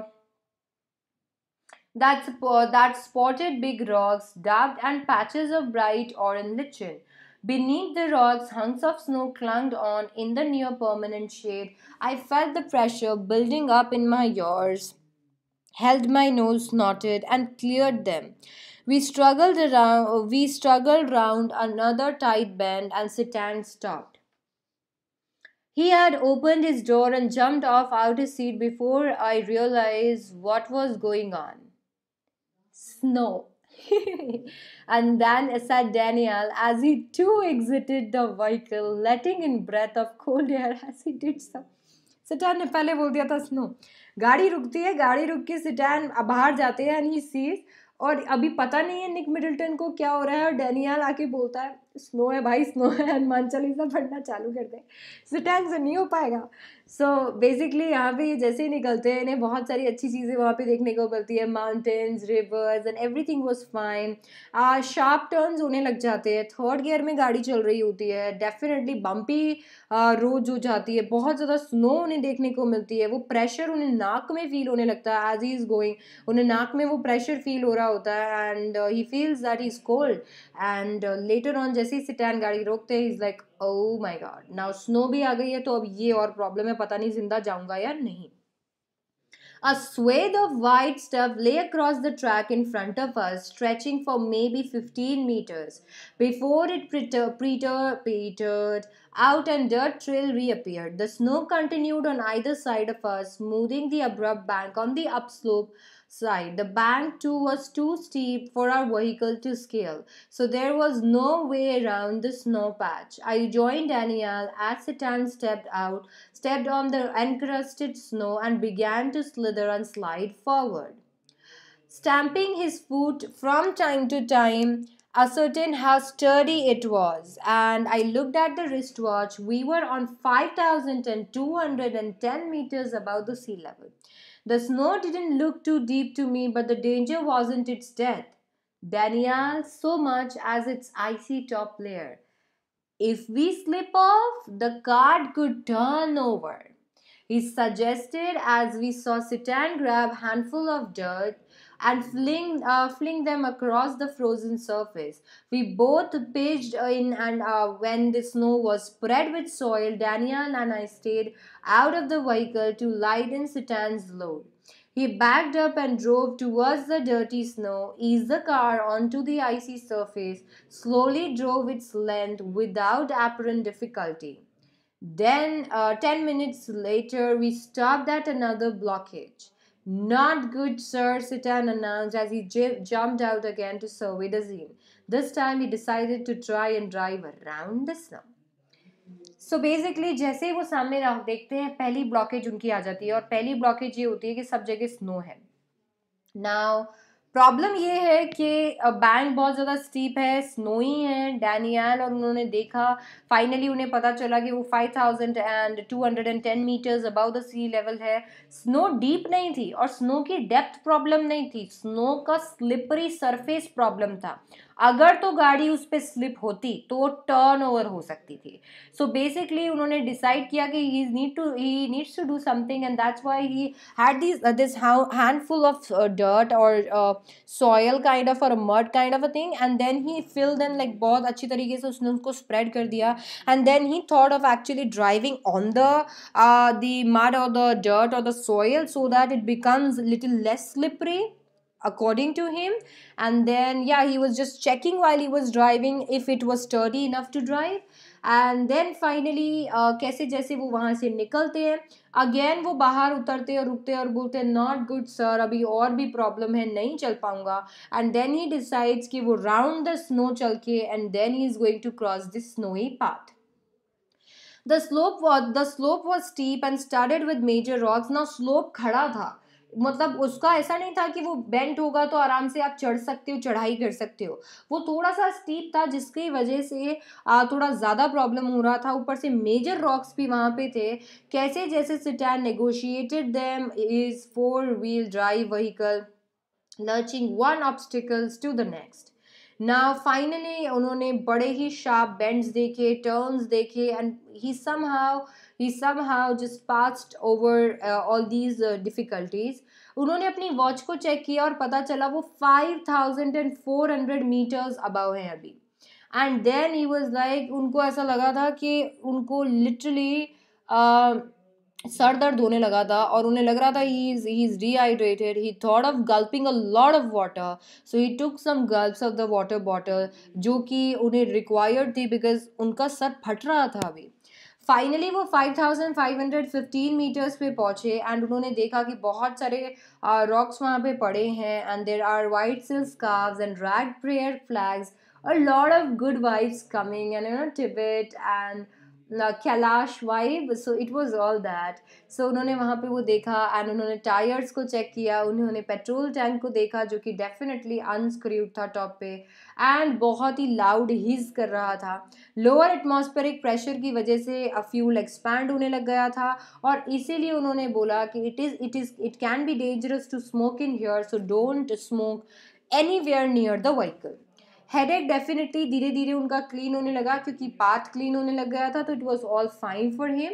that, uh, that spotted big rocks, dabbed and patches of bright orange lichen. Beneath the rocks, hunks of snow clung on in the near permanent shade. I felt the pressure building up in my ears, held my nose, knotted and cleared them. We struggled around, we struggled round another tight bend, and Sitan stopped. He had opened his door and jumped off out his seat before I realized what was going on. Snow. and then said Daniel as he too exited the vehicle, letting in breath of cold air as he did so. सिटैन ने पहले बोल दिया था snow गाड़ी रुकती है गाड़ी रुक के सिटैन बाहर जाते हैं एंड ही सीज और अभी पता नहीं है निक मिडिलटन को क्या हो रहा है और डेनियल आके बोलता है स्नो है भाई स्नो है हनुमान चालीसा पढ़ना चालू कर दे सो से नहीं हो पाएगा सो बेसिकली यहाँ पे जैसे ही निकलते हैं इन्हें बहुत सारी अच्छी चीज़ें वहाँ पे देखने को मिलती है mountains rivers and everything was fine sharp turns होने लग जाते हैं थर्ड गियर में गाड़ी चल रही होती है डेफिनेटली बम्पी रोज जो जाती है बहुत ज़्यादा स्नो उन्हें देखने को मिलती है वो प्रेशर उन्हें नाक में फील होने लगता है एज ही इज़ गोइंग उन्हें नाक में वो प्रेशर फील हो रहा होता है and he feels that is cold and later on जैसे ही सिटैन गाड़ी रोकते हैं is like oh my God now snow भी आ गई है तो अब ये और प्रॉब्लम है पता नहीं जिंदा जाऊँगा या नहीं A swathe of white stuff lay across the track in front of us, stretching for maybe 15 meters, before it preter- preter- petered Out and dirt trail reappeared. The snow continued on either side of us, smoothing the abrupt bank on the upslope side. The bank too was too steep for our vehicle to scale, so there was no way around the snow patch. I joined Danielle as Satan stepped out, stepped on the encrusted snow, and began to slither and slide forward. Stamping his foot from time to time, ascertain how sturdy it was. And I looked at the wristwatch. We were on 5,210 meters above the sea level. The snow didn't look too deep to me, but the danger wasn't its death. Danielle so much as its icy top layer. If we slip off, the card could turn over. He suggested as we saw Sitan grab handful of dirt and fling, uh, fling them across the frozen surface. We both paged in and uh, when the snow was spread with soil, Daniel and I stayed out of the vehicle to lighten Satan's load. He backed up and drove towards the dirty snow, eased the car onto the icy surface, slowly drove its length without apparent difficulty. Then, uh, 10 minutes later, we stopped at another blockage. Not good, sir, Sitan announced as he j- jumped out again to survey the scene. This time he decided to try and drive around the slum. So so basically जैसे ही वो सामने राह देखते हैं पहली blockage उनकी आ जाती है और पहली ब्लॉकेज ये होती है कि सब जगह स्नो है नाउ प्रॉब्लम ये है कि बैंक बहुत ज़्यादा स्टीप है स्नोई है डैनियान और उन्होंने देखा फाइनली उन्हें पता चला कि वो five thousand and two hundred and ten metres about the sea level है स्नो डीप नहीं थी और स्नो की डेप्थ प्रॉब्लम नहीं थी स्नो का स्लिपरी सरफेस प्रॉब्लम था अगर तो गाड़ी उस पर स्लिप होती तो वो टर्न ओवर हो सकती थी सो so बेसिकली उन्होंने डिसाइड किया कि he need to he needs to do something and that's why he had this this handful of dirt और सॉयल काइंड ऑफ और mud kind of a thing and then he fill then like बहुत अच्छी तरीके से उसने उसको spread कर दिया and then he thought of actually driving on the the mud और द डर्ट और the soil so that it becomes little less slippery according to him and then yeah he was just checking while he was driving if it was sturdy enough to drive and then finally कैसे जैसे वो वहाँ से निकलते हैं again वो बाहर उतरते हैं रुकते हैं और बोलते हैं नॉट गुड सर अभी और भी प्रॉब्लम है नहीं चल पाऊँगा एंड देन ही डिसाइड्स कि वो राउंड द स्नो चल के and then he is going to cross this snowy path the slope the slope was steep and started with major rocks. Now slope खड़ा था मतलब उसका ऐसा नहीं था कि वो बेंट होगा तो आराम से आप चढ़ सकते हो चढ़ाई कर सकते हो वो थोड़ा सा स्टीप था जिसकी वजह से थोड़ा ज़्यादा प्रॉब्लम हो रहा था ऊपर से मेजर रॉक्स भी वहाँ पे थे कैसे जैसे Tsetan negotiated them is four wheel drive vehicle lurching one obstacles to the next ना फाइनली उन्होंने बड़े ही शार्प बेंड्स देखे टर्न्स देखे and he somehow he somehow just passed over all these difficulties उन्होंने अपनी watch को check किया और पता चला वो five thousand and four hundred metres above हैं अभी and then he was like उनको ऐसा लगा था कि उनको लिटरली सर दर्द होने लगा था और उन्हें लग रहा था he is he is dehydrated he thought of gulping a lot of water so he took some gulps of the water bottle जो कि उन्हें रिक्वायर्ड थी बिकॉज उनका सर फट रहा था अभी फाइनली वो 5,515 मीटर्स पे पहुँचे एंड उन्होंने देखा कि बहुत सारे रॉक्स वहाँ पे पड़े हैं and there are white silk scarves and red prayer flags और lord of good wives coming and you know Kailash vibe so it was all that so उन्होंने वहाँ पे वो देखा एंड उन्होंने टायर्स को चेक किया उन्होंने पेट्रोल टैंक को देखा जो कि डेफिनेटली अनस्क्रूड था टॉप पे एंड बहुत ही लाउड हीज कर रहा था लोअर एटमॉस्फेरिक प्रेशर की वजह से फ्यूल एक्सपैंड होने लग गया था और इसीलिए उन्होंने बोला कि it is it is it can be dangerous to smoke in here so don't smoke anywhere near the vehicle headache definitely धीरे धीरे उनका क्लीन होने लगा क्योंकि पाथ क्लीन होने लग गया था तो it was all fine for him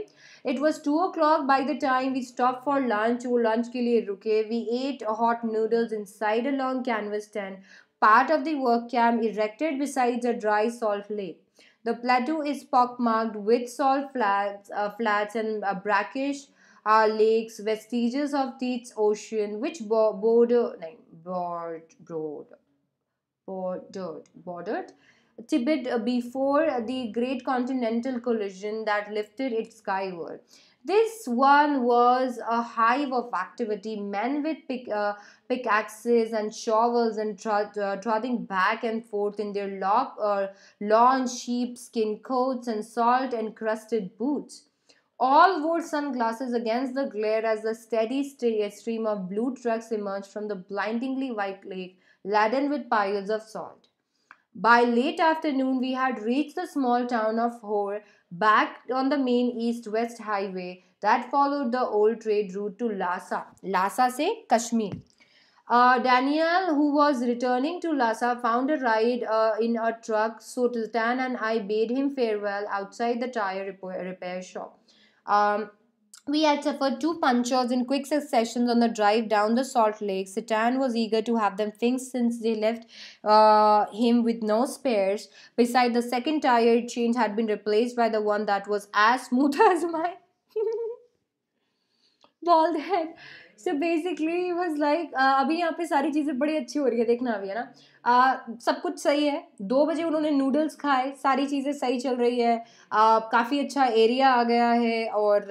it was two o'clock by the time we stop for lunch वो लंच के लिए रुके we at hot noodles inside a long canvas tent part of the work camp erected besides a dry salt lake the plateau is pocked with with salt flat flats and uh, brackish uh, lakes, vestiges of the ocean, which border, border, border, bordered. bordered. Tibet uh, before the great continental collision that lifted it skyward. This one was a hive of activity, men with pick, uh, pickaxes and shovels and trod, uh, trodding back and forth in their long uh, lawn sheepskin coats and salt-encrusted boots. All wore sunglasses against the glare as a steady stream of blue trucks emerged from the blindingly white lake laden with piles of salt. By late afternoon, we had reached the small town of Hor, back on the main east-west highway that followed the old trade route to Lhasa, Lhasa say, Kashmir. Uh, Daniel, who was returning to Lhasa, found a ride uh, in a truck, so Sultan and I bade him farewell outside the tire repair, repair shop. Um, we had suffered two punctures in quick succession on the drive down the Salt Lake. Satan was eager to have them fixed since they left uh, him with no spares. Beside the second tire, change had been replaced by the one that was as smooth as mine. bald head so basically was like अभी यहाँ पे सारी चीज़ें बड़ी अच्छी हो रही है देखना अभी है ना uh, सब कुछ सही है दो बजे उन्होंने नूडल्स खाए सारी चीज़ें सही चल रही है uh, काफ़ी अच्छा एरिया आ गया है और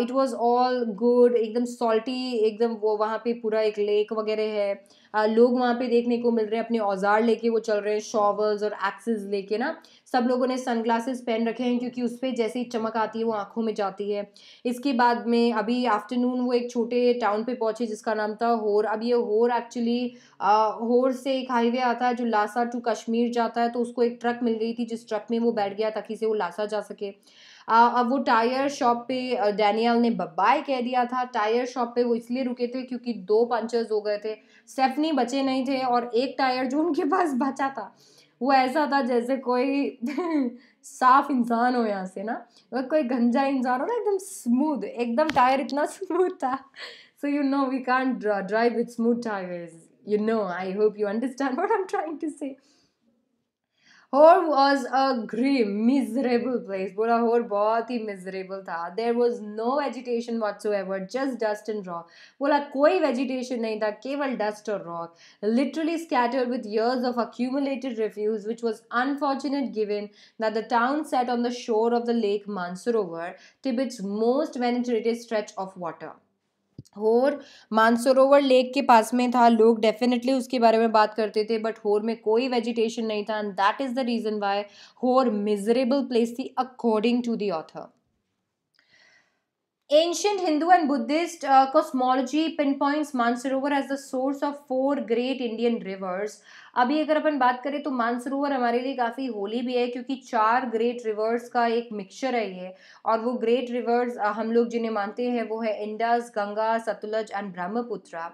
इट वॉज़ ऑल गुड एकदम सॉल्टी एकदम वो वहाँ पे पूरा एक लेक वगैरह है लोग वहाँ पे देखने को मिल रहे हैं अपने औजार लेके वो चल रहे हैं शॉवर्स और एक्सेस लेके ना सब लोगों ने सनग्लासेस पहन रखे हैं क्योंकि उस पर जैसे ही चमक आती है वो आंखों में जाती है इसके बाद में अभी आफ्टरनून वो एक छोटे टाउन पे पहुंचे जिसका नाम था होर अब ये होर एक्चुअली होर से एक हाईवे आता है जो लासा टू कश्मीर जाता है तो उसको एक ट्रक मिल गई थी जिस ट्रक में वो बैठ गया ताकि से वो लासा जा सके अब वो टायर शॉप पे डैनियल ने बब्बाय कह दिया था टायर शॉप पे वो इसलिए रुके थे क्योंकि दो पंचर्स हो गए थे स्टेफनी बचे नहीं थे और एक टायर जो उनके पास बचा था वो ऐसा था जैसे कोई साफ इंसान हो यहाँ से ना मतलब कोई गंजा इंसान हो ना एकदम स्मूथ एकदम टायर इतना स्मूथ था so you know we can drive with smooth tyre you know I hope you understand what I am trying to say Hor was a grim, miserable place. Bola Hor bahti miserable tha. There was no vegetation whatsoever, just dust and rock. Bola koi vegetation nahi tha, keval dust or rock. Literally scattered with years of accumulated refuse, which was unfortunate given that the town sat on the shore of the lake Mansurovar, Tibet's most penetrative stretch of water. होर Mansarovar lake के पास में था लोग definitely उसके बारे में बात करते थे बट होर में कोई वेजिटेशन नहीं था and that is the reason why Hor miserable place थी according to the author Ancient Hindu and Buddhist uh, cosmology pinpoints Mansarovar as the source of four great Indian rivers. अभी अगर अपन बात करें तो मानसरोवर हमारे लिए काफ़ी होली भी है क्योंकि चार ग्रेट रिवर्स का एक मिक्सचर है ये और वो ग्रेट रिवर्स uh, हम लोग जिन्हें मानते हैं वो है Indus Ganga Sutlej and Brahmaputra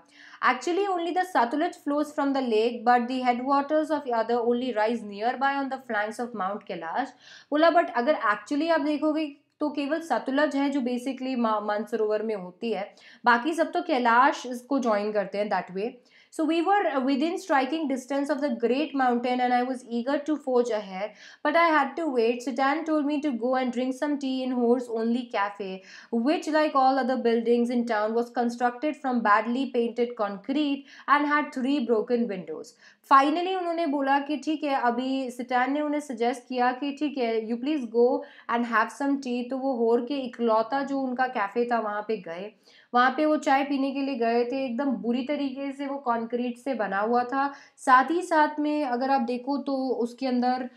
actually only the Sutlej flows from the lake but the head waters of other only rise nearby on the flanks of Mount Kailash बोला बट अगर एक्चुअली आप देखोगे तो केवल सतुलज है जो बेसिकली मानसरोवर में होती है बाकी सब तो कैलाश को ज्वाइन करते हैं that way So we were uh, within striking distance of the great mountain and I was eager to forge ahead, but I had to wait. Sitan told me to go and drink some tea in Horse Only Cafe, which like all other buildings in town was constructed from badly painted concrete and had three broken windows. Finally, उन्होंने बोला कि ठीक है अभी सिटैन ने उन्हें suggest किया कि ठीक है you please go and have some tea तो वो होर के इकलौता जो उनका कैफ़े था वहाँ पे गए वहाँ पे वो चाय पीने के लिए गए थे एकदम बुरी तरीके से वो कॉन्क्रीट से बना हुआ था साथ ही साथ में अगर आप देखो तो उसके अंदर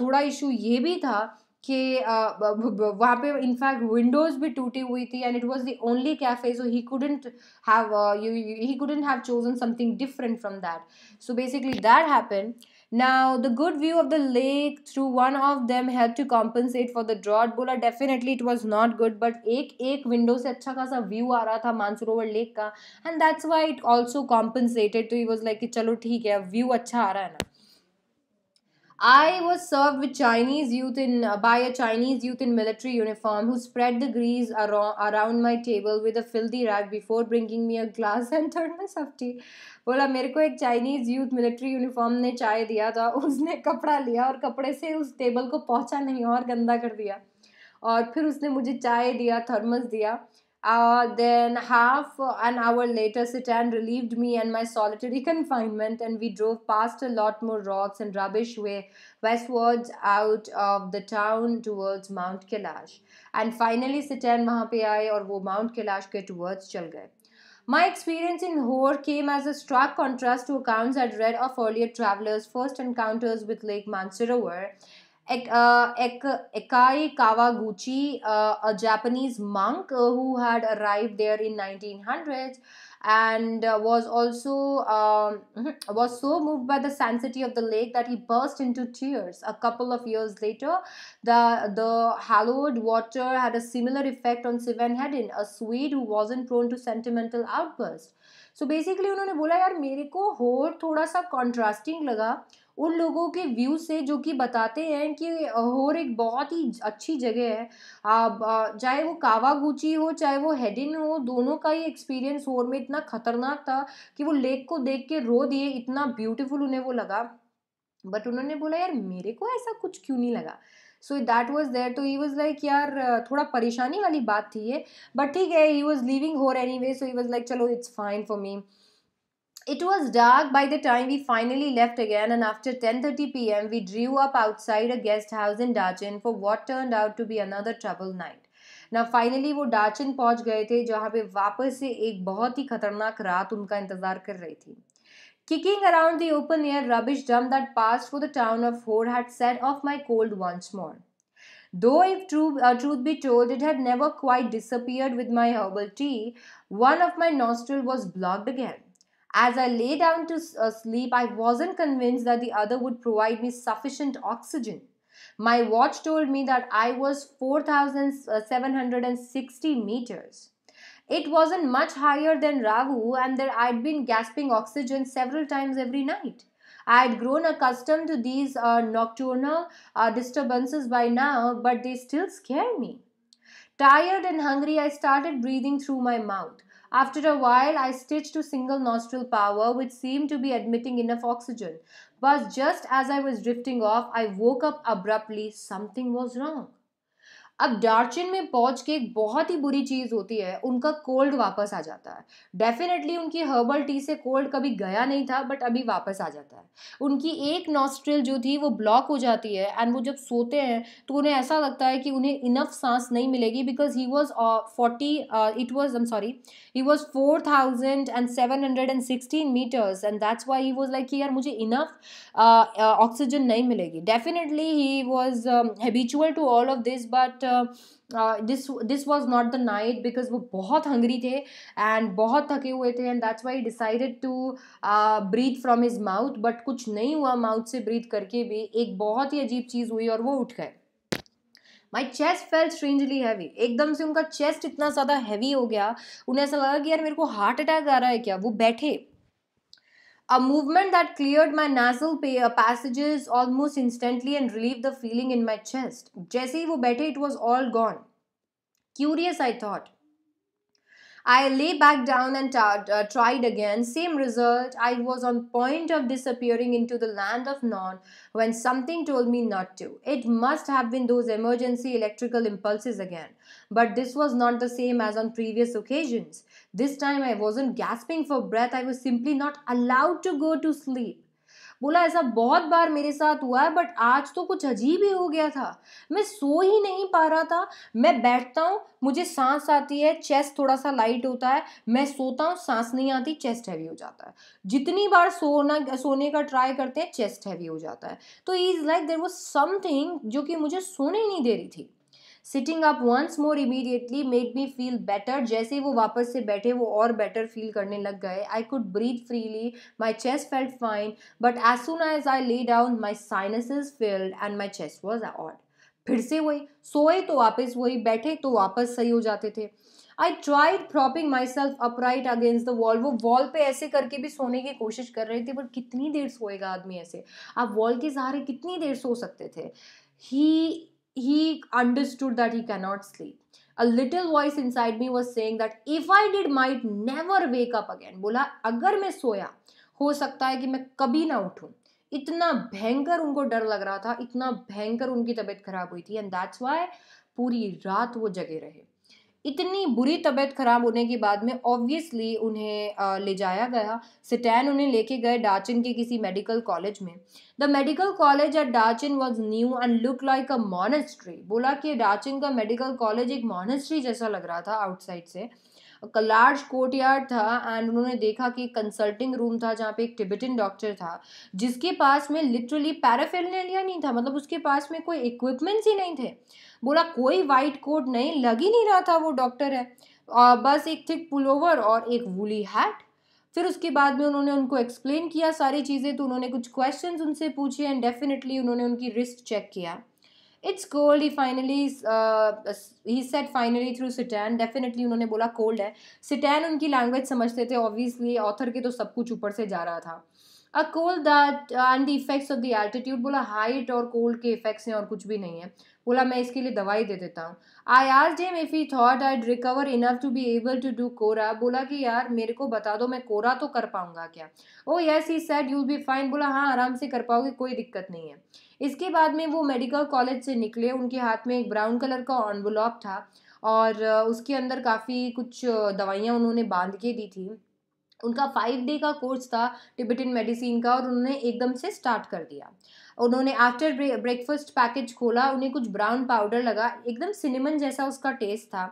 थोड़ा इशू ये भी था कि वहाँ पे इनफैक्ट विंडोज़ भी टूटी हुई थी and it was the only cafe so he couldn't have he couldn't have chosen something different from that so basically that happen Now, the good view of the lake through one of them helped to compensate for the drought. बोला definitely it was not good, but एक एक window से अच्छा खासा view आ रहा था lake and that's why it also compensated. So he was like "Chalo, चलो ठीक view अच्छा आ I was served with Chinese youth in uh, by a Chinese youth in military uniform who spread the grease around, around my table with a filthy rag before bringing me a glass and thermos of tea. बोला मेरे को एक Chinese youth military uniform ने चाय दिया था उसने कपड़ा लिया और कपड़े से उस टेबल को पहुँचा नहीं और गंदा कर दिया और फिर उसने मुझे चाय दिया थर्मस दिया then half an hour later sit and relieved me and my solitary confinement and we drove past lot more rocks and rubbish हुए westward out of the town towards Mount Kailash and finally Sitain वहाँ पे आए और वो mount Kailash के towards चल गए My experience in Hoor came as a stark contrast to accounts I'd read of earlier travelers' first encounters with Lake Mansarovar. uh, Ekai Kawaguchi, uh, a Japanese monk uh, who had arrived there in 1900s, and uh, was also um, was so moved by the sanctity of the lake that he burst into tears a couple of years later the the hallowed water had a similar effect on Sven Hedin a Swede who wasn't prone to sentimental outbursts. so basically उन्होंने बोला यार मेरे को होर थोड़ा सा contrasting लगा उन लोगों के व्यू से जो कि बताते हैं कि होर एक बहुत ही अच्छी जगह है आप चाहे वो कावागुची हो चाहे वो हेडिन हो दोनों का ही एक्सपीरियंस होर में इतना ख़तरनाक था कि वो लेक को देख के रो दिए इतना ब्यूटीफुल उन्हें वो लगा बट उन्होंने बोला यार मेरे को ऐसा कुछ क्यों नहीं लगा सो दैट वॉज देयर तो ही वॉज लाइक यार थोड़ा परेशानी वाली बात थी ये बट ठीक है he was living Hor anyway so he was like चलो it's fine for me It was dark by the time we finally left again and after 10:30 p.m. we drew up outside a guest house in Dachin for what turned out to be another troubled night. Now finally, वो डाचिन पहुंच गए थे जहाँ पे वापस से एक बहुत ही खतरनाक रात उनका इंतज़ार कर रही थी Kicking around the open air rubbish dump that passed for the town of Hoard had set off my cold once more. Though, if truth, uh, truth be told, it had never quite disappeared with my herbal tea, one of my nostrils was blocked again. As I lay down to uh, sleep, I wasn't convinced that the other would provide me sufficient oxygen. My watch told me that I was 4,760 uh, meters. It wasn't much higher than Rahu, and that I'd been gasping oxygen several times every night. I had grown accustomed to these uh, nocturnal uh, disturbances by now, but they still scare me. Tired and hungry, I started breathing through my mouth. After a while, I stitched to single nostril power, which seemed to be admitting enough oxygen. But just as I was drifting off, I woke up abruptly. Something was wrong. अब डार्चिन में पहुंच के एक बहुत ही बुरी चीज़ होती है उनका कोल्ड वापस आ जाता है डेफिनेटली उनकी हर्बल टी से कोल्ड कभी गया नहीं था बट अभी वापस आ जाता है उनकी एक नॉस्ट्रिल जो थी वो ब्लॉक हो जाती है एंड वो जब सोते हैं तो उन्हें ऐसा लगता है कि उन्हें इनफ सांस नहीं मिलेगी because he was forty it was am sorry he was four thousand and seven hundred and sixteen metres and that's why he was like कि यार मुझे इनफ ऑक्सीजन नहीं मिलेगी definitely he was habitual to all of this but this this was not the night because वो बहुत hungry थे and बहुत थके हुए थे and that's why decided to breathe from his mouth but कुछ नहीं हुआ माउथ से ब्रीथ करके भी एक बहुत ही अजीब चीज़ हुई और वो उठ गए my chest felt strangely heavy एकदम से उनका चेस्ट इतना ज़्यादा हैवी हो गया उन्हें ऐसा लगा कि यार मेरे को हार्ट अटैक आ रहा है क्या वो बैठे a movement that cleared my nasal uh, passages almost instantly and relieved the feeling in my chest. Jesse, who better, it was all gone. Curious, I thought. I lay back down and uh, tried again. Same result. I was on point of disappearing into the land of non when something told me not to. It must have been those emergency electrical impulses again. But this was not the same as on previous occasions. This time I wasn't gasping for breath, I was simply not allowed to go to sleep. बोला ऐसा बहुत बार मेरे साथ हुआ है but आज तो कुछ अजीब ही हो गया था मैं सो ही नहीं पा रहा था मैं बैठता हूँ मुझे सांस आती है चेस्ट थोड़ा सा लाइट होता है मैं सोता हूँ सांस नहीं आती चेस्ट हैवी हो जाता है जितनी बार सोना सोने का ट्राई करते हैं चेस्ट हैवी हो जाता है तो is like there was something जो कि मुझे सोने नहीं दे रही थी sitting up once more immediately made me feel better जैसे ही वो वापस से बैठे वो और बेटर फील करने लग गए I could breathe freely my chest felt fine but as soon as I lay down my sinus filled and my chest was odd फिर से वही सोए तो वापस वही बैठे तो वापस सही हो जाते थे I tried propping myself upright against the wall वो वॉल पे ऐसे करके भी सोने की कोशिश कर रहे थे बट कितनी देर सोएगा आदमी ऐसे आप वॉल के सहारे कितनी देर सो सकते थे ही he understood that he cannot sleep. A little voice inside me was saying that if I did might never wake up again. bola agar main soya ho sakta hai ki main kabhi na उठूं itna bhayankar unko dar lag raha tha itna bhayankar unki tabiyat kharab hui thi and that's why puri raat wo jage rahe इतनी बुरी तबीयत ख़राब होने के बाद में obviously उन्हें ले जाया गया सिटैन उन्हें लेके गए डाचिन के किसी मेडिकल कॉलेज में the medical college at Darchen was new and look like a monastery बोला कि डाचिन का मेडिकल कॉलेज एक मॉनेस्ट्री जैसा लग रहा था आउटसाइड से लार्ज कोर्ट यार्ड था एंड उन्होंने देखा कि कंसल्टिंग रूम था जहाँ पे एक टिबिटिन डॉक्टर था जिसके पास में लिटरली पैराफेलिया नहीं था मतलब उसके पास में कोई इक्विपमेंट्स ही नहीं थे बोला कोई वाइट कोट नहीं लग ही नहीं रहा था वो डॉक्टर है और बस एक थिक ओवर और एक वूली हैट फिर उसके बाद में उन्होंने उनको एक्सप्लेन किया सारी चीज़ें तो उन्होंने कुछ क्वेश्चंस उनसे पूछे एंड डेफिनेटली उन्होंने उनकी रिस्क चेक किया it's cold he finally he sat finally through Sitain definitely उन्होंने बोला कोल्ड है सिटैन उनकी लैंग्वेज समझते थे ऑब्वियसली ऑथर के तो सब कुछ ऊपर से जा रहा था a cold that and the effects of the altitude बोला हाइट और कोल्ड के इफेक्ट्स हैं और कुछ भी नहीं है बोला मैं इसके लिए दवाई दे देता हूँ आई आर जेम if he thought I recover enough to be able to do kora बोला कि यार मेरे को बता दो मैं कोरा तो कर पाऊंगा क्या oh yes he said you be fine बोला हाँ आराम से कर पाओगे कोई दिक्कत नहीं है इसके बाद में वो मेडिकल कॉलेज से निकले उनके हाथ में एक ब्राउन कलर का ऑनवलॉप था और uh, उसके अंदर काफ़ी कुछ uh, दवाइयाँ उन्होंने बांध के दी थी उनका फाइव डे का कोर्स था टिबेटन मेडिसिन का और उन्होंने एकदम से स्टार्ट कर दिया उन्होंने आफ्टर ब्रेकफास्ट पैकेज खोला उन्हें कुछ ब्राउन पाउडर लगा एकदम सिनेमन जैसा उसका टेस्ट था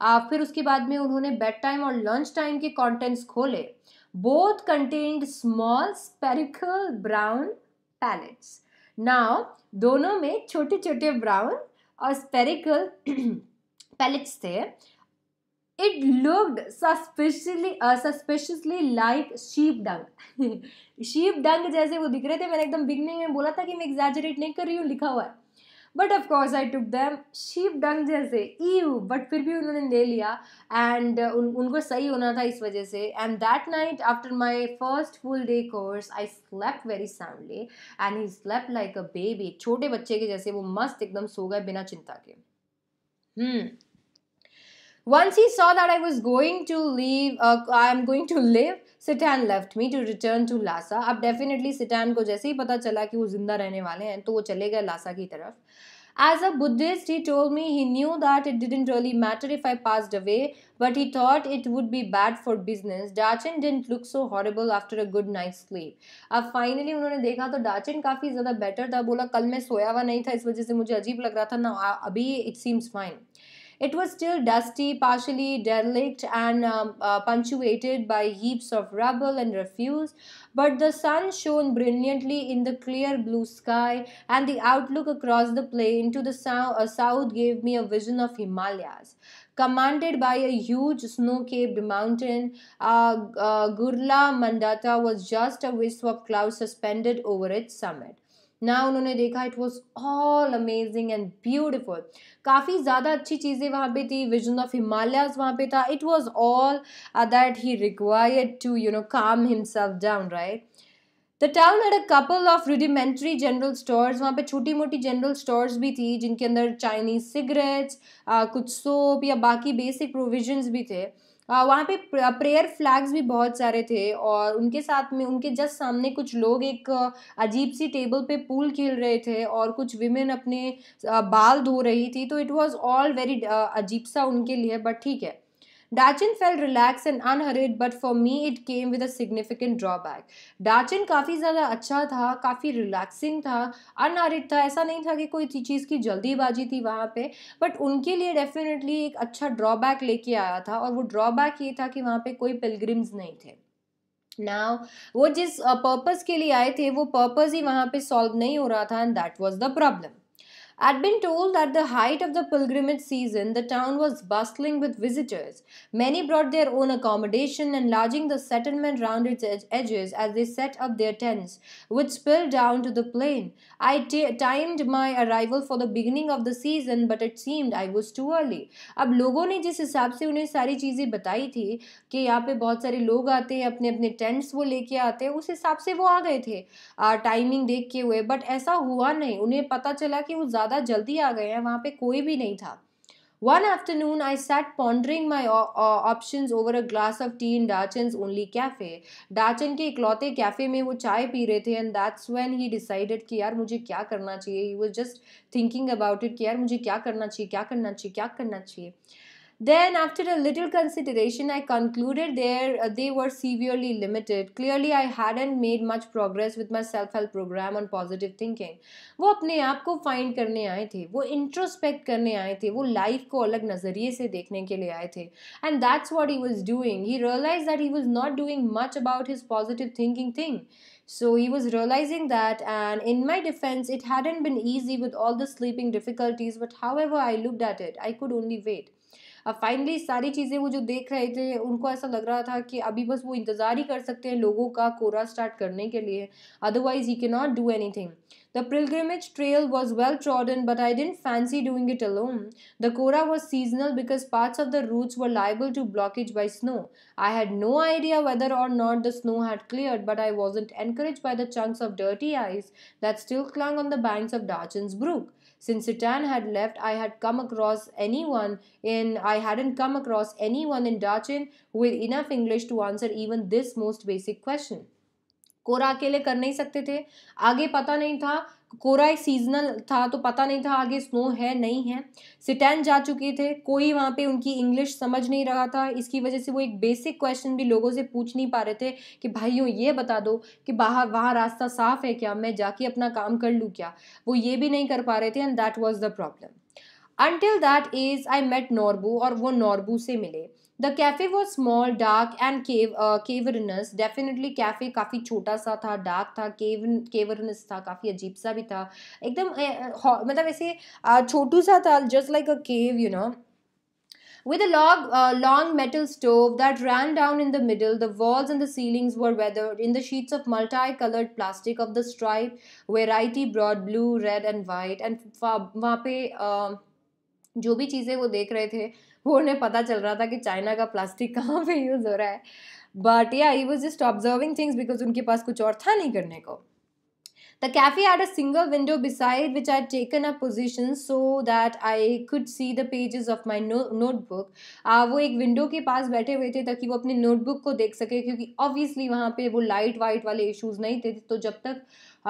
आ, फिर उसके बाद में उन्होंने बेड टाइम और लंच टाइम के कॉन्टेंट्स खोले both contained small spherical brown pellets now दोनों में छोटे छोटे ब्राउन और स्पेरिकल पैलेट्स थे It looked suspiciously uh, suspiciously like sheep dung. sheep dung जैसे वो दिख रहे थे मैंने एकदम बिगनिंग में बोला था कि मैं एग्जैजरेट नहीं कर रही हूँ लिखा हुआ है but of course I took them sheep dung जैसे ईव बट फिर भी उन्होंने ले लिया एंड uh, उन, उनको सही होना था इस वजह से and that night after my first full day course I slept very soundly and he slept like a baby छोटे बच्चे के जैसे वो मस्त एकदम सो गए बिना चिंता के hmm hmm. Once he saw that I was going to leave, uh, I am going to live, Sitain left me to return to Lhasa अब डेफिनेटली सिटैन को जैसे ही पता चला कि वो जिंदा रहने वाले हैं तो वो चले गए लासा की तरफ As a Buddhist, he told me he knew that it didn't really matter if I passed away, but he thought it would be bad for business. Dachin didn't look so horrible after a good night's sleep. अब finally उन्होंने देखा तो डाचिन काफ़ी ज़्यादा better था बोला कल मैं सोया हुआ नहीं था इस वजह से मुझे अजीब लग रहा था ना अभी it seems fine It was still dusty, partially derelict, and um, uh, punctuated by heaps of rubble and refuse, but the sun shone brilliantly in the clear blue sky, and the outlook across the plain to the south, uh, south gave me a vision of Himalayas commanded by a huge snow-capped mountain. Uh, uh, Gurla Mandata was just a wisp of cloud suspended over its summit. ना उन्होंने देखा it was all amazing and beautiful काफ़ी ज़्यादा अच्छी चीज़ें वहाँ पे थी विजन ऑफ हिमालयाज वहाँ पे था it was all that he required to you know calm himself down right the town had a couple of rudimentary general stores वहाँ पे छोटी मोटी जनरल स्टोर्स भी थी जिनके अंदर चाइनीज सिगरेट्स uh, कुछ सोप या बाकी बेसिक प्रोविजन भी थे वहाँ पे प्रेयर फ्लैग्स भी बहुत सारे थे और उनके साथ में उनके जस्ट सामने कुछ लोग एक अजीब सी टेबल पे पूल खेल रहे थे और कुछ विमेन अपने बाल धो रही थी तो इट वाज ऑल वेरी अजीब सा उनके लिए बट ठीक है Darchen felt relaxed and unhurried but for me it came with a significant drawback Darchen काफ़ी ज़्यादा अच्छा था काफ़ी रिलैक्सिंग था अनहरिड था ऐसा नहीं था कि कोई चीज़ की जल्दीबाजी थी वहाँ पे बट उनके लिए डेफिनेटली एक अच्छा ड्रॉबैक लेके आया था और वो ड्रॉबैक ये था कि वहाँ पे कोई पिलग्रिम्स नहीं थे नाउ वो जिस पर्पज़ के लिए आए थे वो पर्पज़ ही वहाँ पे सॉल्व नहीं हो रहा था and that was the problem I'd been told that the height of the pilgrimage season, the town was bustling with visitors. Many brought their own accommodation, enlarging the settlement round its ed edges as they set up their tents, which spilled down to the plain. I timed my arrival for the beginning of the season, but it seemed I was too early. अब लोगों ने जिस हिसाब से उन्हें सारी चीज़ें बताई थी कि यहाँ पे बहुत सारे लोग आते हैं अपने अपने टेंट्स वो लेके आते हैं उस हिसाब से वो आ गए थे टाइमिंग देख के हुए बट ऐसा हुआ नहीं उन्हें पता चला कि वो ज़्यादा जल्दी आ गए हैं वहाँ पे कोई भी नहीं था one afternoon I sat pondering my option over a glass of tea in Darchen only cafe Darchen के इकलौते कैफ़े में वो चाय पी रहे थे and that's when he decided कि यार मुझे क्या करना चाहिए he was just thinking about it कि यार मुझे क्या करना चाहिए क्या करना चाहिए क्या करना चाहिए Then, after a little consideration, I concluded there uh, they were severely limited. Clearly, I hadn't made much progress with my self-help program on positive thinking. वो अपने आप को find करने आए थे वो introspect करने आए थे वो life को अलग नज़रिए से देखने के लिए आए थे And that's what he was doing. He realized that he was not doing much about his positive thinking thing. So he was realizing that, and in my defense, it hadn't been easy with all the sleeping difficulties, but however I looked at it, I could only wait. अब finally सारी चीज़ें वो जो देख रहे थे उनको ऐसा लग रहा था कि अभी बस वो इंतज़ार ही कर सकते हैं लोगों का कोरा स्टार्ट करने के लिए otherwise you can not do anything the pilgrimage trail was well trodden but I didn't fancy doing it alone the kora was seasonal because parts of the routes were liable to blockage by snow I had no idea whether or not the snow had cleared but I was encouraged by the chunks of dirty ice that still clung on the banks of Darchen's brook Since Sitan had left, I had come across anyone in I hadn't come across anyone in Dachin with enough English to answer even this most basic question. Kora अकेले कर नहीं सकते थे आगे पता नहीं था कोरा एक सीजनल था तो पता नहीं था आगे स्नो है नहीं है सिटैन जा चुके थे कोई वहाँ पे उनकी इंग्लिश समझ नहीं रहा था इसकी वजह से वो एक बेसिक क्वेश्चन भी लोगों से पूछ नहीं पा रहे थे कि भाइयों ये बता दो कि बाहर वहाँ रास्ता साफ़ है क्या मैं जाके अपना काम कर लूँ क्या वो ये भी नहीं कर पा रहे थे and that was the problem until that is I met Norbu और वो नॉर्बू से मिले the cafe was small dark and cave cavernous definitely cafe काफ़ी छोटा सा था डार्क था केव केवरनस था काफ़ी अजीब सा भी था एकदम मतलब ऐसे छोटू सा था just like a cave you know With a log, uh, long metal stove that ran down in the middle, the walls and the ceilings were weathered in the sheets of multicolored plastic of the striped variety brought blue, red and white. And वहाँ पे uh, जो भी चीज़ें वो देख रहे थे वो उन्हें पता चल रहा था कि चाइना का प्लास्टिक कहाँ पे यूज़ हो रहा है बट या he was just observing things because उनके पास कुछ और था नहीं करने को the cafe had a single window beside which I taken a position so that I could see the pages of my notebook वो एक विंडो के पास बैठे हुए थे ताकि वो अपने नोटबुक को देख सके क्योंकि ऑब्वियसली वहाँ पे वो लाइट वाइट वाले इशूज़ नहीं थे तो जब तक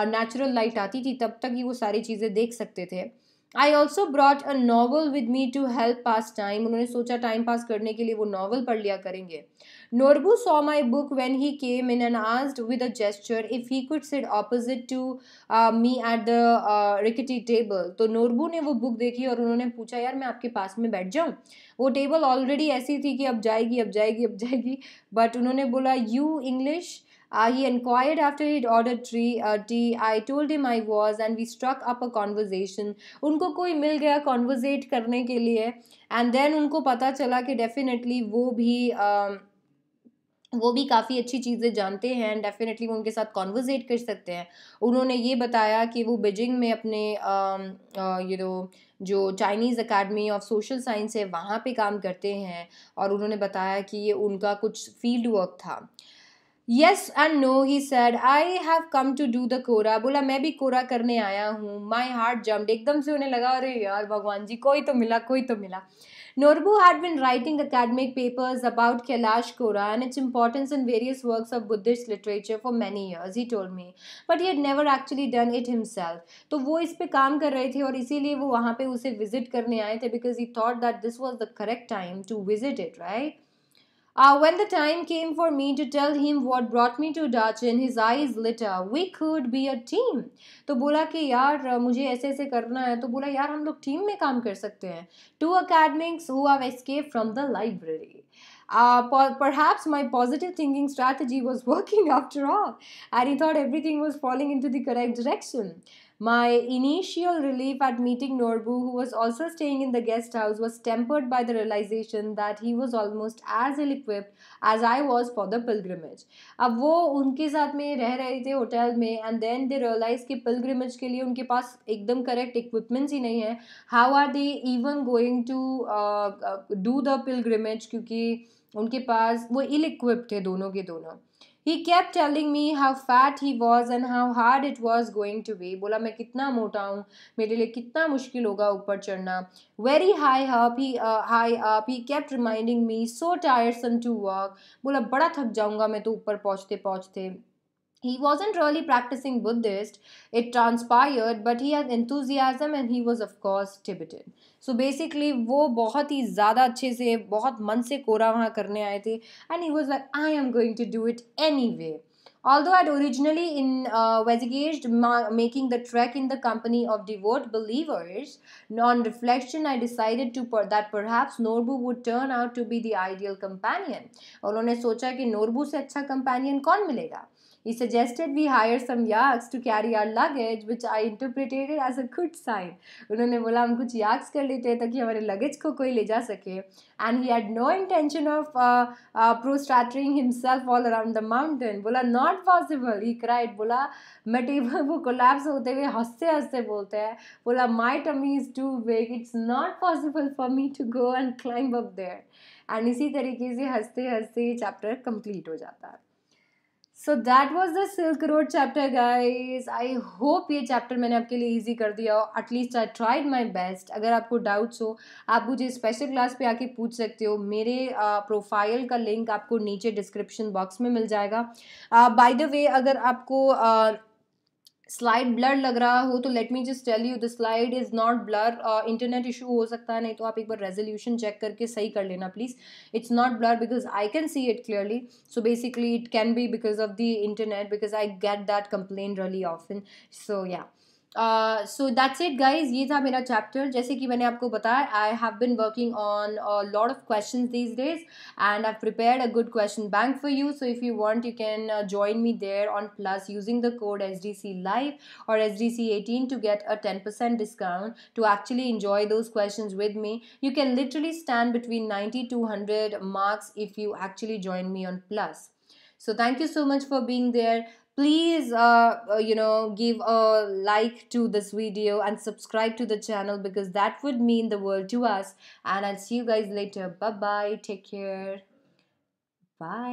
नेचुरल लाइट आती थी तब तक ही वो सारी चीज़ें देख सकते थे I also brought a novel with me to help pass time उन्होंने सोचा टाइम पास करने के लिए वो नॉवल पढ़ लिया करेंगे Norbu saw my book when he came in and asked with a gesture if he could sit opposite to me at the rickety table तो नोरबू ने वो बुक देखी और उन्होंने पूछा यार मैं आपके पास में बैठ जाऊँ वो टेबल ऑलरेडी ऐसी थी कि अब जाएगी अब जाएगी अब जाएगी बट उन्होंने बोला you English Uh, he inquired after he'd ordered tree, uh, tea. I told him I was and we struck up a conversation. unko koi mil gaya conversate karne ke liye and then unko pata chala ki definitely wo bhi uh, वो भी काफ़ी अच्छी चीज़ें जानते हैं and definitely वो उनके साथ कॉन्वर्जेट कर सकते हैं उन्होंने ये बताया कि वो बीजिंग में अपने यू नो जो Chinese academy of social science है वहाँ पे काम करते हैं और उन्होंने बताया कि ये उनका कुछ फील्ड वर्क था yes and no he said I have come to do the kora बोला मैं भी कोरा करने आया हूँ माई हार्ट जम्प एकदम से उन्हें लगा अरे यार भगवान जी कोई तो मिला कोई तो मिला Norbu had been writing academic papers about Kailash kora and its importance in various work of Buddhist literature for many years he told me but he had never actually done it himself तो वो इस पर काम कर रहे थे और इसीलिए वो वहाँ पर उसे विजिट करने आए थे because he thought that this was the correct time to visit it right Uh, when the time came for me to tell him what brought me to Dachin, his eyes lit up. We could be a team. तो बोला कि यार मुझे ऐसे ऐसे करना है तो बोला यार हम लोग टीम में काम कर सकते हैं to academics who have escaped from the library. Uh, perhaps my positive thinking strategy was working after all, and he thought everything was falling into the correct direction. My initial relief at meeting Norbu, who was also staying in the guest house, was tempered by the realization that he was almost as ill equipped as I was for the pilgrimage. अब वो उनके साथ में रह रहे थे hotel में and then they realize कि पिलग्रिमेज के लिए उनके पास एकदम करेक्ट इक्विपमेंट्स ही नहीं है how are they even going uh, do the pilgrimage? क्योंकि उनके पास वो ill equipped थे दोनों के दोनों ही kept telling me how fat he was and how hard it was going to be बोला मैं कितना मोटा हूँ मेरे लिए कितना मुश्किल होगा ऊपर चढ़ना very high up he high up he kept reminding me so some to work बोला बड़ा थक जाऊँगा मैं तो ऊपर पहुँचते पहुँचते He wasn't really practicing Buddhist, it transpired, but he had enthusiasm and he was of course Tibetan. so basically, वो बहुत ही ज़्यादा अच्छे से बहुत मन से कोरा वहाँ करने आए थे And he was like, I am going to do it anyway. Although I'd originally in, uh, engaged making the trek in the company of devout believers, on reflection I decided to per that perhaps Norbu would turn out to be the ideal companion. उन्होंने सोचा कि Norbu से अच्छा companion कौन मिलेगा He suggested we hire some yaks to carry our luggage, which I interpreted it as a good sign. उन्होंने बोला हम कुछ yaks कर लेते हैं ताकि हमारे luggage को कोई ले जा सके And he had no intention of uh, uh, prostrating himself all around the mountain. बोला not possible. He cried. बोला मैं टेबल वो कोलैप्स होते हुए हंसते हंसते बोलते हैं बोला my tummy is too big it's not possible for me to go and climb up there and इसी तरीके से हंसते हंसते ये चैप्टर कंप्लीट हो जाता है so that was the silk road chapter guys I hope ये चैप्टर मैंने आपके लिए ईजी कर दिया हो at least I tried my best अगर आपको डाउट्स हो आप मुझे स्पेशल क्लास पर आके पूछ सकते हो मेरे प्रोफाइल uh, का लिंक आपको नीचे डिस्क्रिप्शन बॉक्स में मिल जाएगा बाई द वे अगर आपको uh, स्लाइड ब्लर लग रहा हो तो let me just tell you the slide is not blur internet issue हो सकता है नहीं तो आप एक बार रेजोल्यूशन चेक करके सही कर लेना please it's not blur because I can see it clearly so basically it can be because of the internet because I get that complain really off so या सो दैट्स इट गाइज ये था मेरा chapter जैसे कि मैंने आपको बताया I have been working on lot of question these days and I prepare a good question bank for you so if you want you can join me there on plus using the code H D C live और H D C eighteen to get a ten percent discount to actually enjoy those question with me you can literally stand between ninety to hundred marks if you actually join me on plus so thank you so much for being there please uh, uh, you know give a like to this video and subscribe to the channel because that would mean the world to us and i'll see you guys later bye bye take care bye